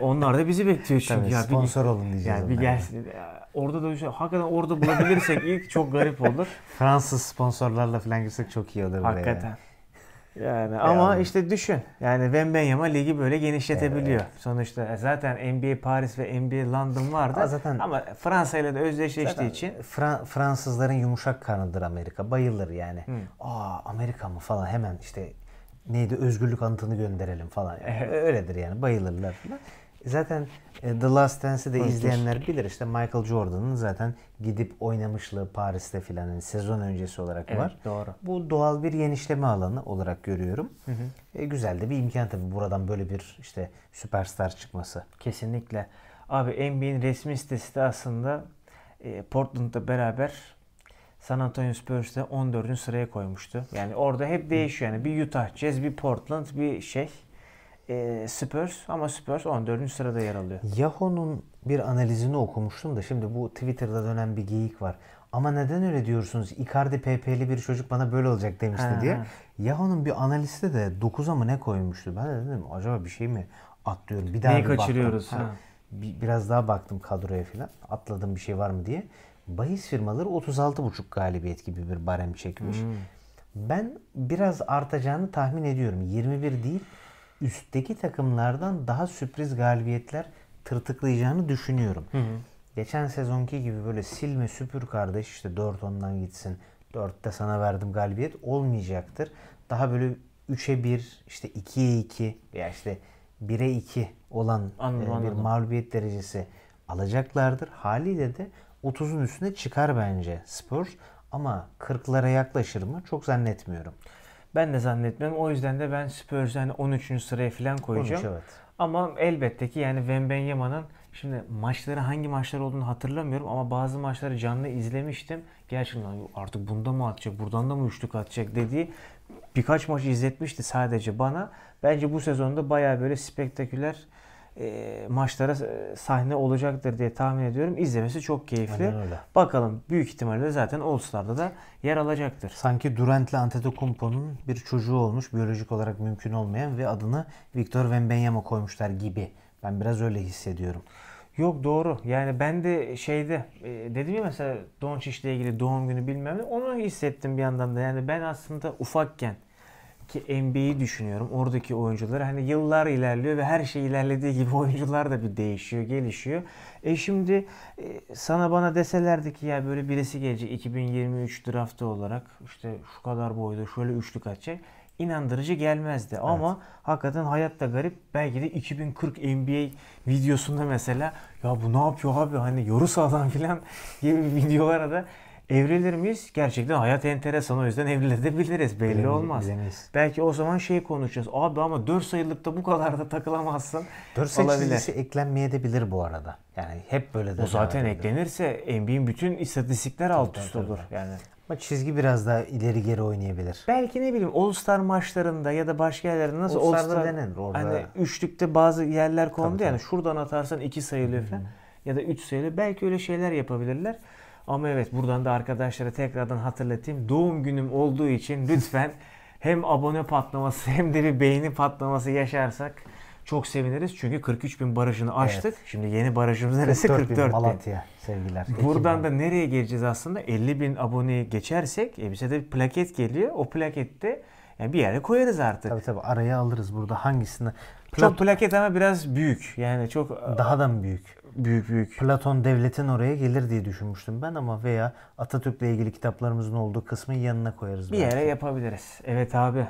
Onlar da bizi bekliyor çünkü. Tabii, ya sponsor bir, olun diyeceğiz. Yani bir gelsin. Ya, orada da işte, hakikaten orada bulabilirsek ilk çok garip olur. Fransız sponsorlarla falan girsek çok iyi olur. Hakikaten. Buraya. Yani ama yani. işte düşün. Yani Wembenyama ligi böyle genişletebiliyor. Evet. Sonuçta e, zaten NBA Paris ve NBA London vardı. Aa, zaten ama Fransa ile de özdeşleştiği için Fra- Fransızların yumuşak karnıdır Amerika. Bayılır yani. Hı. Hmm. Aa Amerika mı falan hemen işte neydi özgürlük anıtını gönderelim falan. Yani. Öyledir yani bayılırlar falan. Zaten e, The Last Dance'i de izleyenler bilir işte Michael Jordan'ın zaten gidip oynamışlığı Paris'te filan yani sezon öncesi olarak evet, var. Doğru. Bu doğal bir yenişleme alanı olarak görüyorum. Hı hı. E, güzel de bir imkan tabii buradan böyle bir işte süperstar çıkması. Kesinlikle. Abi NBA'in resmi sitesi de aslında e, Portland'da beraber San Antonio Spurs'te 14. sıraya koymuştu. Yani orada hep değişiyor. Yani bir Utah Jazz, bir Portland, bir şey e, Spurs ama Spurs 14. sırada yer alıyor. Yahoo'nun bir analizini okumuştum da şimdi bu Twitter'da dönen bir geyik var. Ama neden öyle diyorsunuz? Icardi PP'li bir çocuk bana böyle olacak demişti ha. diye. Yahoo'nun bir analisti de 9'a mı ne koymuştu? Ben de dedim acaba bir şey mi atlıyorum? Bir daha Neyi bir kaçırıyoruz? Baktım. Ha. Bir, biraz daha baktım kadroya falan. Atladığım bir şey var mı diye. Bahis firmaları 36,5 galibiyet gibi bir barem çekmiş. Hmm. Ben biraz artacağını tahmin ediyorum. 21 değil üstteki takımlardan daha sürpriz galibiyetler tırtıklayacağını düşünüyorum. Hı hı. Geçen sezonki gibi böyle silme süpür kardeş işte 4 ondan gitsin. 4'te sana verdim galibiyet olmayacaktır. Daha böyle 3'e 1 işte 2'ye 2 veya işte 1'e 2 olan e, anladım, bir anladım. mağlubiyet derecesi alacaklardır. Haliyle de 30'un üstüne çıkar bence Spurs ama 40'lara yaklaşır mı çok zannetmiyorum. Ben de zannetmiyorum. O yüzden de ben Spurs'u hani 13. sıraya falan koyacağım. 13, evet. Ama elbette ki yani Wembenyama'nın şimdi maçları hangi maçlar olduğunu hatırlamıyorum ama bazı maçları canlı izlemiştim. Gerçekten artık bunda mı atacak, buradan da mı üçlük atacak dediği birkaç maç izletmişti sadece bana. Bence bu sezonda baya böyle spektaküler e, maçlara e, sahne olacaktır diye tahmin ediyorum. İzlemesi çok keyifli. Bakalım büyük ihtimalle zaten All da yer alacaktır. Sanki Durant'le Antetokounmpo'nun bir çocuğu olmuş biyolojik olarak mümkün olmayan ve adını Victor Wembanyama koymuşlar gibi. Ben biraz öyle hissediyorum. Yok doğru. Yani ben de şeyde e, dedim ya mesela ile ilgili doğum günü bilmem ne onu hissettim bir yandan da. Yani ben aslında ufakken ki NBA'yi düşünüyorum. Oradaki oyuncular hani yıllar ilerliyor ve her şey ilerlediği gibi oyuncular da bir değişiyor, gelişiyor. E şimdi e, sana bana deselerdi ki ya böyle birisi gelecek 2023 draftı olarak işte şu kadar boyda şöyle üçlük atacak inandırıcı gelmezdi. Evet. Ama hakikaten hayat da garip. Belki de 2040 NBA videosunda mesela ya bu ne yapıyor abi hani yoru sağdan filan gibi videolara da Evrilir miyiz? Gerçekten hayat enteresan. O yüzden evrilebiliriz. Belli Bilemi, olmaz. Bilemeyiz. Belki o zaman şey konuşacağız. Abi ama 4 sayılıkta bu kadar da takılamazsın. 4 sayılısı eklenmeye de bilir bu arada. Yani hep böyle de. O zaten eklenirse NBA'in bütün istatistikler alt üst olur. Yani ama çizgi biraz daha ileri geri oynayabilir. Belki ne bileyim All Star maçlarında ya da başka yerlerde nasıl All Star'da All Star, denenir orada. Hani üçlükte bazı yerler kondu tabii, yani tabii. şuradan atarsan iki sayılıyor falan. Hmm. Ya da üç sayılı Belki öyle şeyler yapabilirler. Ama evet buradan da arkadaşlara tekrardan hatırlatayım. Doğum günüm olduğu için lütfen hem abone patlaması hem de bir beğeni patlaması yaşarsak çok seviniriz. Çünkü 43 bin barajını aştık. Evet. Şimdi yeni barajımız neresi? 44, 44 bin. Malatya sevgiler. Buradan da nereye geleceğiz aslında? 50 bin aboneyi geçersek e bize de bir plaket geliyor. O plakette yani bir yere koyarız artık. Tabii tabii araya alırız burada hangisini. Pla- çok plaket ama biraz büyük. Yani çok daha da mı büyük? büyük büyük. Platon devletin oraya gelir diye düşünmüştüm ben ama veya Atatürk'le ilgili kitaplarımızın olduğu kısmı yanına koyarız. Bir belki. yere yapabiliriz. Evet abi.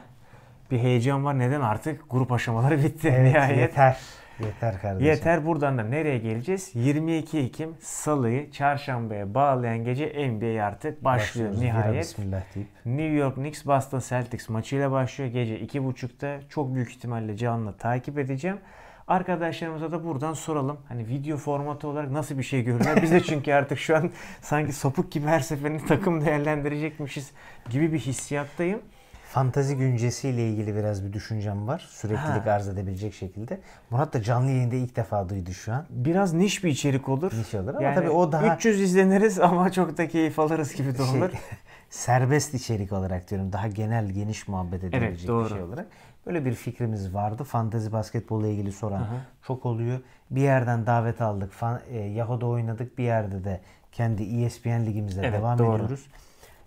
Bir heyecan var. Neden artık grup aşamaları bitti evet, nihayet. Yeter. Yeter kardeşim. Yeter buradan da nereye geleceğiz? 22 Ekim Salı'yı çarşambaya bağlayan gece NBA artık başlıyor nihayet. Bismillah deyip. New York Knicks Boston Celtics maçıyla başlıyor. Gece 2.30'da çok büyük ihtimalle canlı takip edeceğim. Arkadaşlarımıza da buradan soralım. Hani video formatı olarak nasıl bir şey görünüyor? Biz de çünkü artık şu an sanki sapık gibi her seferinde takım değerlendirecekmişiz gibi bir hissiyattayım. Fantazi güncesiyle ilgili biraz bir düşüncem var. Süreklilik ha. arz edebilecek şekilde. Murat da canlı yayında ilk defa duydu şu an. Biraz niş bir içerik olur. Niş olur ama yani tabii o daha... 300 izleniriz ama çok da keyif alırız gibi de şey, olur. Şey, serbest içerik olarak diyorum. Daha genel, geniş muhabbet edebilecek evet, doğru. bir şey olarak. Böyle bir fikrimiz vardı. Fantezi ile ilgili soran Hı-hı. çok oluyor. Bir yerden davet aldık. Fan, e, Yahoo'da oynadık. Bir yerde de kendi ESPN ligimizle evet, devam doğru. ediyoruz.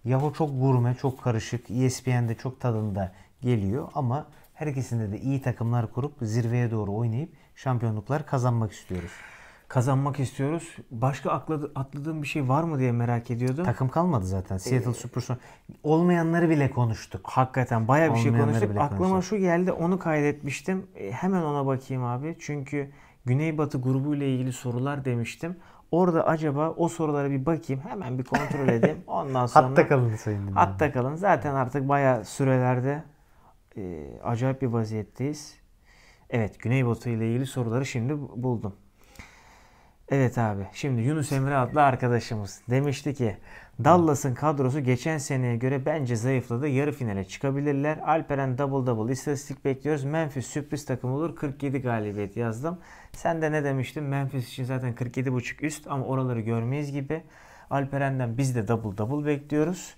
Yahoo çok gurme, çok karışık. ESPN'de çok tadında geliyor ama her ikisinde de iyi takımlar kurup zirveye doğru oynayıp şampiyonluklar kazanmak istiyoruz kazanmak istiyoruz. Başka atladı, atladığım bir şey var mı diye merak ediyordum. Takım kalmadı zaten. Ee, Seattle ee, Supersonics olmayanları bile konuştuk. Hakikaten baya bir şey konuştuk. Aklıma konuştuk. şu geldi onu kaydetmiştim. E, hemen ona bakayım abi. Çünkü Güneybatı grubu ile ilgili sorular demiştim. Orada acaba o sorulara bir bakayım. Hemen bir kontrol edeyim. Ondan sonra hatta kalın sayın. Hatta yani. kalın. Zaten artık baya sürelerde e, acayip bir vaziyetteyiz. Evet Güneybatı ile ilgili soruları şimdi buldum. Evet abi. Şimdi Yunus Emre adlı arkadaşımız demişti ki Dallas'ın kadrosu geçen seneye göre bence zayıfladı. Yarı finale çıkabilirler. Alperen double double istatistik bekliyoruz. Memphis sürpriz takım olur. 47 galibiyet yazdım. Sen de ne demiştin? Memphis için zaten 47.5 üst ama oraları görmeyiz gibi. Alperen'den biz de double double bekliyoruz.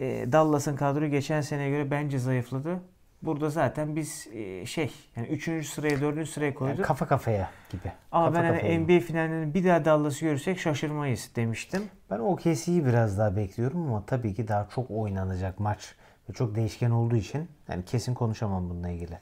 Ee, Dallas'ın kadroyu geçen seneye göre bence zayıfladı. Burada zaten biz e, şey yani 3. sıraya 4. sıraya koyduk. Yani kafa kafaya gibi. Ama kafa ben hani NBA finalinin bir daha Dallas'ı görürsek şaşırmayız demiştim. Ben OKC'yi biraz daha bekliyorum ama tabii ki daha çok oynanacak maç ve çok değişken olduğu için yani kesin konuşamam bununla ilgili.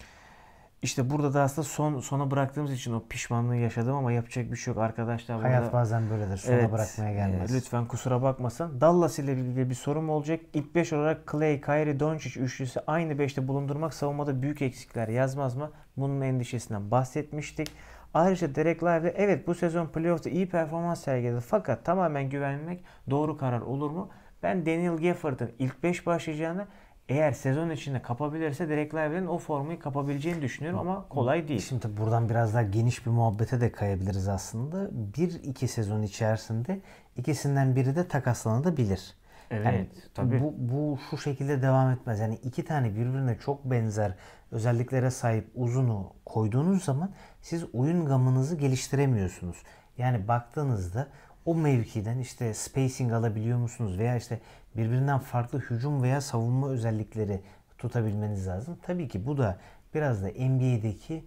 İşte burada da aslında son sona bıraktığımız için o pişmanlığı yaşadım ama yapacak bir şey yok arkadaşlar. Hayat bazen böyledir. Sona evet, bırakmaya gelmez. E, lütfen kusura bakmasın. Dallas ile ilgili bir sorum olacak. İlk 5 olarak Clay, Kyrie, Doncic üçlüsü aynı 5'te bulundurmak savunmada büyük eksikler yazmaz mı? Bunun endişesinden bahsetmiştik. Ayrıca Derek Live'de evet bu sezon playoff'ta iyi performans sergiledi fakat tamamen güvenmek doğru karar olur mu? Ben Daniel Gafford'ın ilk 5 başlayacağını eğer sezon içinde kapabilirse Derek Lively'nin o formayı kapabileceğini düşünüyorum ama kolay değil. Şimdi tabii buradan biraz daha geniş bir muhabbete de kayabiliriz aslında. Bir iki sezon içerisinde ikisinden biri de takaslanabilir. Evet, yani tabii. Bu, bu şu şekilde devam etmez. Yani iki tane birbirine çok benzer özelliklere sahip uzunu koyduğunuz zaman siz oyun gamınızı geliştiremiyorsunuz. Yani baktığınızda o mevkiden işte spacing alabiliyor musunuz veya işte birbirinden farklı hücum veya savunma özellikleri tutabilmeniz lazım. Tabii ki bu da biraz da NBA'deki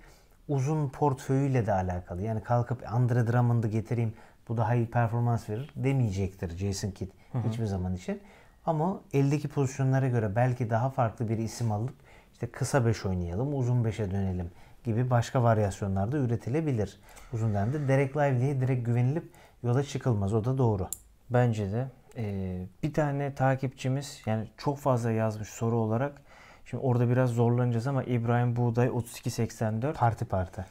uzun portföyüyle de alakalı. Yani kalkıp Andre Drummond'ı getireyim bu daha iyi performans verir demeyecektir Jason Kidd hı hı. hiçbir zaman için. Ama eldeki pozisyonlara göre belki daha farklı bir isim alıp işte kısa beş oynayalım, uzun beşe dönelim gibi başka varyasyonlarda üretilebilir. Uzun dönemde Derek Lively'e direkt güvenilip yola çıkılmaz. O da doğru. Bence de. Ee, bir tane takipçimiz yani çok fazla yazmış soru olarak. Şimdi orada biraz zorlanacağız ama İbrahim Buğday 3284. Parti parti.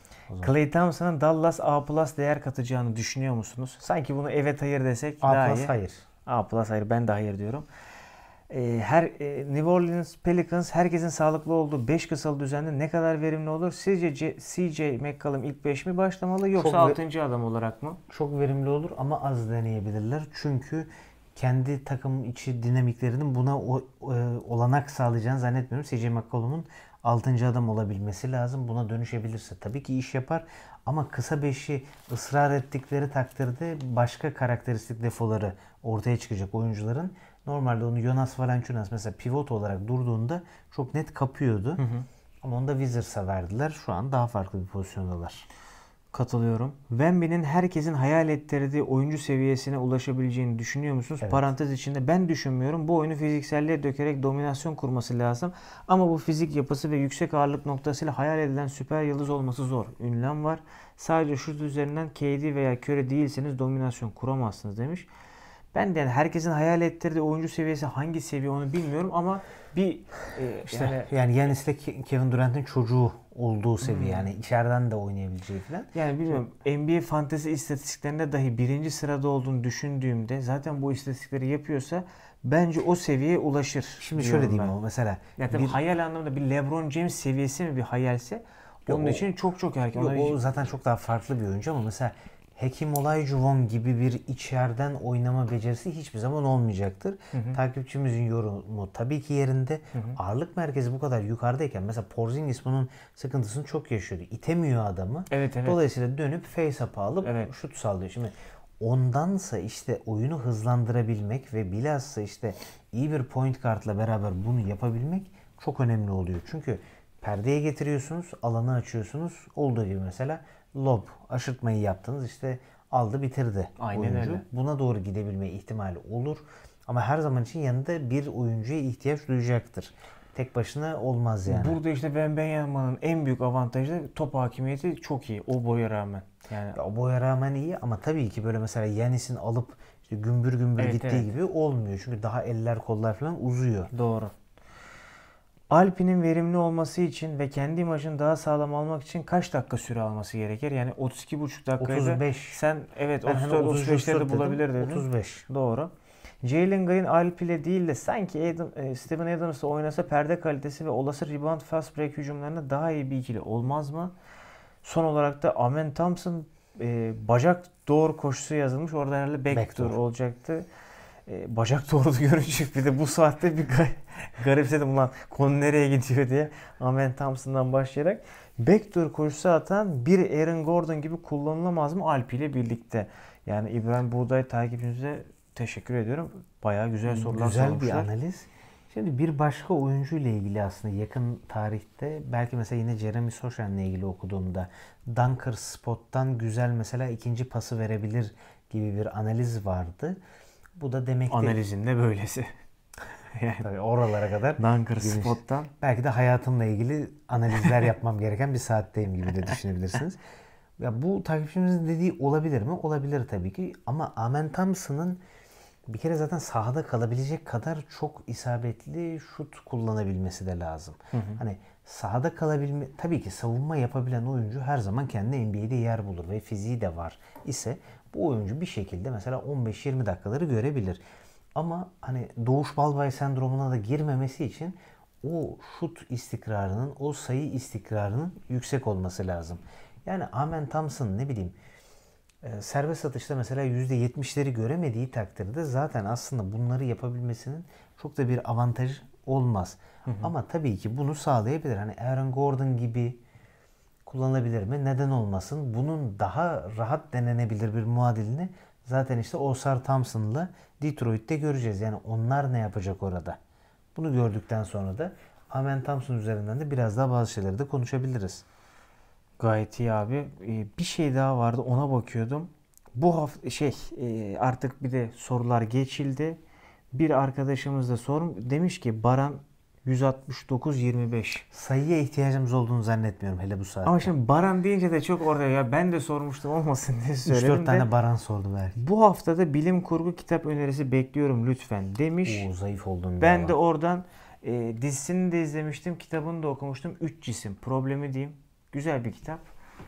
Clay Thompson'ın Dallas A plus değer katacağını düşünüyor musunuz? Sanki bunu evet hayır desek A daha iyi. hayır. A plus hayır ben de hayır diyorum. Ee, her e, New Orleans Pelicans herkesin sağlıklı olduğu 5 kısalı düzende ne kadar verimli olur? Sizce C, CJ McCollum ilk 5 mi başlamalı yoksa 6. adam olarak mı? Çok verimli olur ama az deneyebilirler. Çünkü kendi takım içi dinamiklerinin buna o, e, olanak sağlayacağını zannetmiyorum. CJ McCollum'un 6. adam olabilmesi lazım. Buna dönüşebilirse tabii ki iş yapar ama kısa beşi ısrar ettikleri takdirde başka karakteristik defoları ortaya çıkacak oyuncuların. Normalde onu Jonas Valanciunas mesela pivot olarak durduğunda çok net kapıyordu. Hı hı. Ama onu da Wizards'a verdiler. Şu an daha farklı bir pozisyondalar. Katılıyorum. Wemby'nin herkesin hayal ettirdiği oyuncu seviyesine ulaşabileceğini düşünüyor musunuz? Evet. Parantez içinde ben düşünmüyorum. Bu oyunu fizikselliğe dökerek dominasyon kurması lazım. Ama bu fizik yapısı ve yüksek ağırlık noktasıyla hayal edilen süper yıldız olması zor. Ünlem var. Sadece şut üzerinden KD veya Curry değilseniz dominasyon kuramazsınız demiş. Ben de yani herkesin hayal ettirdiği oyuncu seviyesi hangi seviye onu bilmiyorum ama bir e, işte yani, yani Yanis'le Kevin Durant'in çocuğu olduğu seviye hmm. yani içeriden de oynayabileceği falan. Yani bilmiyorum NBA fantezi istatistiklerinde dahi birinci sırada olduğunu düşündüğümde zaten bu istatistikleri yapıyorsa bence o seviyeye ulaşır. Şimdi şöyle diyeyim ben. ama mesela. Yani bir, hayal anlamında bir LeBron James seviyesi mi bir hayalse onun o, için çok çok erken. Yok, o zaten çok daha farklı bir oyuncu ama mesela Hekim Olay Juvon gibi bir içeriden oynama becerisi hiçbir zaman olmayacaktır. Hı hı. Takipçimizin yorumu tabii ki yerinde. Hı hı. Ağırlık merkezi bu kadar yukarıdayken mesela Porzingis bunun sıkıntısını çok yaşıyordu. İtemiyor adamı. Evet, evet. Dolayısıyla dönüp face up'a alıp evet. şut sallıyor. Şimdi ondansa işte oyunu hızlandırabilmek ve bilhassa işte iyi bir point kartla beraber bunu yapabilmek çok önemli oluyor. Çünkü perdeye getiriyorsunuz, alanı açıyorsunuz. Olduğu gibi mesela lob aşırtmayı yaptınız işte aldı bitirdi Aynen oyuncu. Öyle. Buna doğru gidebilme ihtimali olur. Ama her zaman için yanında bir oyuncuya ihtiyaç duyacaktır. Tek başına olmaz yani. Burada işte Ben Benyaman'ın en büyük avantajı da top hakimiyeti çok iyi o boya rağmen. Yani ya, o boya rağmen iyi ama tabii ki böyle mesela Yanis'in alıp işte gümbür gümbür evet, gittiği evet. gibi olmuyor. Çünkü daha eller kollar falan uzuyor. Doğru. Alpi'nin verimli olması için ve kendi imajını daha sağlam almak için kaç dakika süre alması gerekir? Yani 32,5 dakika. 35. Sen evet 34-35'leri hani de bulabilir dedin. 35. Doğru. Jalen Green Alp ile değil de sanki Adam, e, Steven Adams'la oynasa perde kalitesi ve olası rebound fast break hücumlarına daha iyi bir ikili olmaz mı? Son olarak da Amen Thompson e, bacak doğru koşusu yazılmış. Orada herhalde backdoor, backdoor. olacaktı e, bacak doğrudu görünecek bir de bu saatte bir gar garipsedim ulan konu nereye gidiyor diye Amen Thompson'dan başlayarak backdoor koşusu atan bir Aaron Gordon gibi kullanılamaz mı Alp ile birlikte? Yani İbrahim Buğday takipçinize teşekkür ediyorum. Bayağı güzel sorular güzel sormuşlar. Güzel bir analiz. Şimdi bir başka oyuncu ile ilgili aslında yakın tarihte belki mesela yine Jeremy Sochan ile ilgili okuduğumda Dunker Spot'tan güzel mesela ikinci pası verebilir gibi bir analiz vardı. Bu da demektir. Analizin de böylesi. yani Tabii oralara kadar. Dunker giriş. Spot'tan. Belki de hayatımla ilgili analizler yapmam gereken bir saatteyim gibi de düşünebilirsiniz. Ya bu takipçimizin dediği olabilir mi? Olabilir tabii ki. Ama Amen Thompson'ın bir kere zaten sahada kalabilecek kadar çok isabetli şut kullanabilmesi de lazım. Hı hı. Hani sahada kalabilme tabii ki savunma yapabilen oyuncu her zaman kendine NBA'de yer bulur ve fiziği de var ise bu oyuncu bir şekilde mesela 15-20 dakikaları görebilir. Ama hani Doğuş Balbay sendromuna da girmemesi için o şut istikrarının, o sayı istikrarının yüksek olması lazım. Yani Amen Thompson ne bileyim e, serbest atışta mesela %70'leri göremediği takdirde zaten aslında bunları yapabilmesinin çok da bir avantaj olmaz. Hı hı. Ama tabii ki bunu sağlayabilir. Hani Aaron Gordon gibi Kullanabilir mi? Neden olmasın? Bunun daha rahat denenebilir bir muadilini zaten işte Osar Thompson'la Detroit'te göreceğiz. Yani onlar ne yapacak orada? Bunu gördükten sonra da Amen Thompson üzerinden de biraz daha bazı şeyleri de konuşabiliriz. Gayet iyi abi. Ee, bir şey daha vardı ona bakıyordum. Bu hafta şey e, artık bir de sorular geçildi. Bir arkadaşımız da sorum demiş ki Baran 169-25. Sayıya ihtiyacımız olduğunu zannetmiyorum hele bu saatte. Ama şimdi Baran deyince de çok orada ya ben de sormuştum olmasın diye söyledim 3-4 tane Baran sordum belki. Bu haftada bilim kurgu kitap önerisi bekliyorum lütfen demiş. Oo, zayıf oldum. Ben valla. de oradan e, dizisini de izlemiştim kitabını da okumuştum. 3 cisim problemi diyeyim. Güzel bir kitap.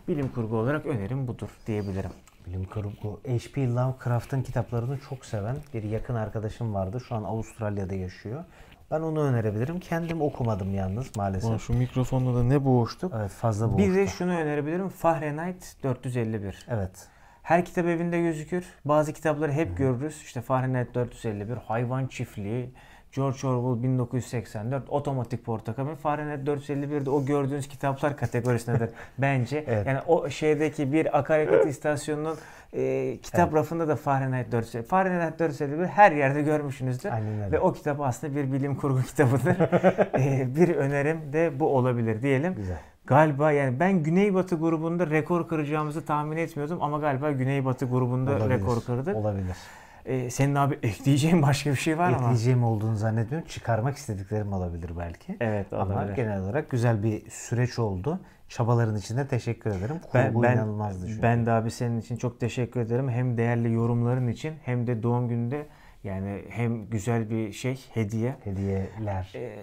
Bilim kurgu olarak önerim budur diyebilirim. Bilim kurgu. H.P. Lovecraft'ın kitaplarını çok seven bir yakın arkadaşım vardı. Şu an Avustralya'da yaşıyor. Ben onu önerebilirim. Kendim okumadım yalnız maalesef. Ulan şu mikrofonla da ne boğuştuk. Evet fazla boğuştuk. Bir de şunu önerebilirim. Fahrenheit 451. Evet. Her kitap evinde gözükür. Bazı kitapları hep hmm. görürüz. İşte Fahrenheit 451, Hayvan Çiftliği, George Orwell 1984, Otomatik Portakal ve Fahrenheit 451'de o gördüğünüz kitaplar kategorisindedir bence. evet. Yani o şeydeki bir akaryakıt istasyonunun e, kitap evet. rafında da Fahrenheit 451. Fahrenheit 451 her yerde görmüşsünüzdür. Aynen öyle. Ve o kitap aslında bir bilim kurgu kitabıdır. e, bir önerim de bu olabilir diyelim. Güzel. Galiba yani ben Güneybatı grubunda rekor kıracağımızı tahmin etmiyordum ama galiba Güneybatı grubunda olabilir, rekor kırdık. Olabilir. Ee, senin abi ekleyeceğin başka bir şey var mı? Ekleyeceğim ama. olduğunu zannediyorum. Çıkarmak istediklerim olabilir belki. Evet olabilir. Ama genel olarak güzel bir süreç oldu. Çabaların için de teşekkür ederim. Kurgu ben, ben, inanılmazdı çünkü. Ben de abi senin için çok teşekkür ederim. Hem değerli yorumların için hem de doğum günde yani hem güzel bir şey hediye. Hediyeler. Ee,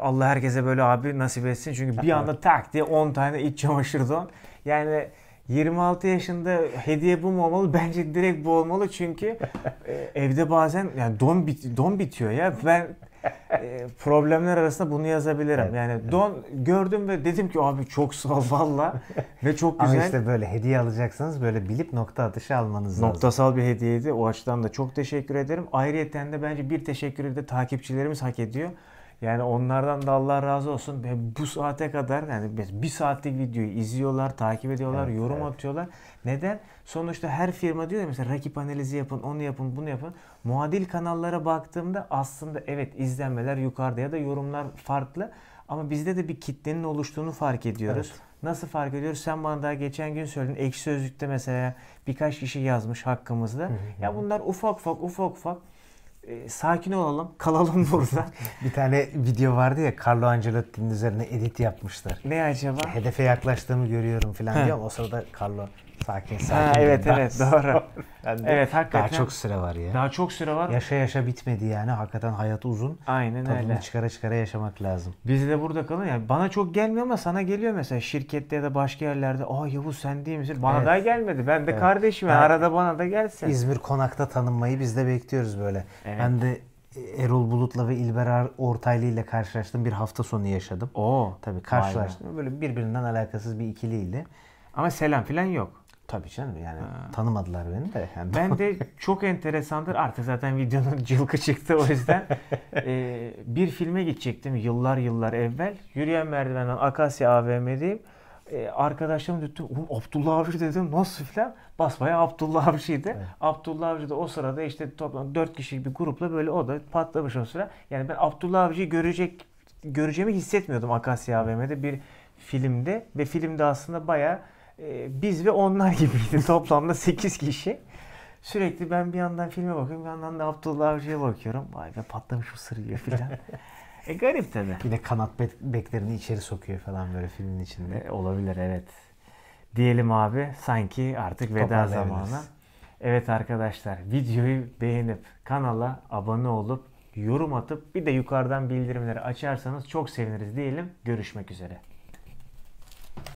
Allah herkese böyle abi nasip etsin. Çünkü bir anda tak diye 10 tane iç çamaşır don. Yani 26 yaşında hediye bu mu olmalı? Bence direkt bu olmalı çünkü e, evde bazen yani don bit don bitiyor ya. Ben e, problemler arasında bunu yazabilirim. Evet, yani evet. don gördüm ve dedim ki abi çok sağ ol valla ve çok güzel. Ama işte böyle hediye alacaksanız böyle bilip nokta atışı almanız lazım. Noktasal bir hediyeydi. O açıdan da çok teşekkür ederim. Ayrıyeten de bence bir teşekkürü de takipçilerimiz hak ediyor. Yani onlardan da Allah razı olsun. Bu saate kadar yani bir saatlik videoyu izliyorlar, takip ediyorlar, evet, yorum evet. atıyorlar. Neden? Sonuçta her firma diyor ya mesela rakip analizi yapın, onu yapın, bunu yapın. Muadil kanallara baktığımda aslında evet izlenmeler yukarıda ya da yorumlar farklı. Ama bizde de bir kitlenin oluştuğunu fark ediyoruz. Evet. Nasıl fark ediyoruz? Sen bana daha geçen gün söyledin. Ekşi Sözlük'te mesela birkaç kişi yazmış hakkımızda. Hı hı. Ya bunlar ufak ufak ufak ufak e, sakin olalım, kalalım burada. bir tane video vardı ya Carlo Ancelotti'nin üzerine edit yapmışlar. Ne acaba? Hedefe yaklaştığımı görüyorum falan diyor. O sırada Carlo sakin sakin. Ha, evet daha, evet doğru. Yani evet hakikaten. Daha çok süre var ya. Daha çok süre var. Yaşa yaşa bitmedi yani. Hakikaten hayat uzun. Aynen Tadını öyle. Tadını çıkara çıkara yaşamak lazım. Biz de burada kalın yani. Bana çok gelmiyor ama sana geliyor mesela şirkette ya da başka yerlerde. Aa Yavuz sen değil misin? Bana evet. daha gelmedi. Ben de evet. kardeşim ben, arada bana da gelsin. İzmir Konak'ta tanınmayı biz de bekliyoruz böyle. Evet. Ben de Erol Bulut'la ve İlber Ortaylı ile karşılaştım bir hafta sonu yaşadım. Oo. Tabii karşılaştım. Aynen. Böyle birbirinden alakasız bir ikiliyle. Ama selam filan yok. Tabii canım yani ha. tanımadılar beni de. Yani ben de çok enteresandır. Artık zaten videonun cılkı çıktı o yüzden. ee, bir filme gidecektim yıllar yıllar evvel. Yürüyen merdivenden Akasya AVM'deyim. Ee, arkadaşlarım dedi oğlum Abdullah Avcı dedim nasıl filan. Basbayağı Abdullah Avcı'ydı. Evet. Abdullah Avcı da o sırada işte toplam 4 kişilik bir grupla böyle o da patlamış o sıra. Yani ben Abdullah Avcı'yı görecek göreceğimi hissetmiyordum Akasya AVM'de bir filmde ve filmde aslında bayağı ee, biz ve onlar gibiydi. Toplamda 8 kişi. Sürekli ben bir yandan filme bakıyorum, bir yandan da Abdullah Avcı'ya bakıyorum. Vay be patlamış mısır yiyor filan. e garip tabii. Bir de kanat beklerini içeri sokuyor falan böyle filmin içinde. E, olabilir evet. Diyelim abi sanki artık veda zamanı. Evet arkadaşlar videoyu beğenip kanala abone olup yorum atıp bir de yukarıdan bildirimleri açarsanız çok seviniriz diyelim. Görüşmek üzere.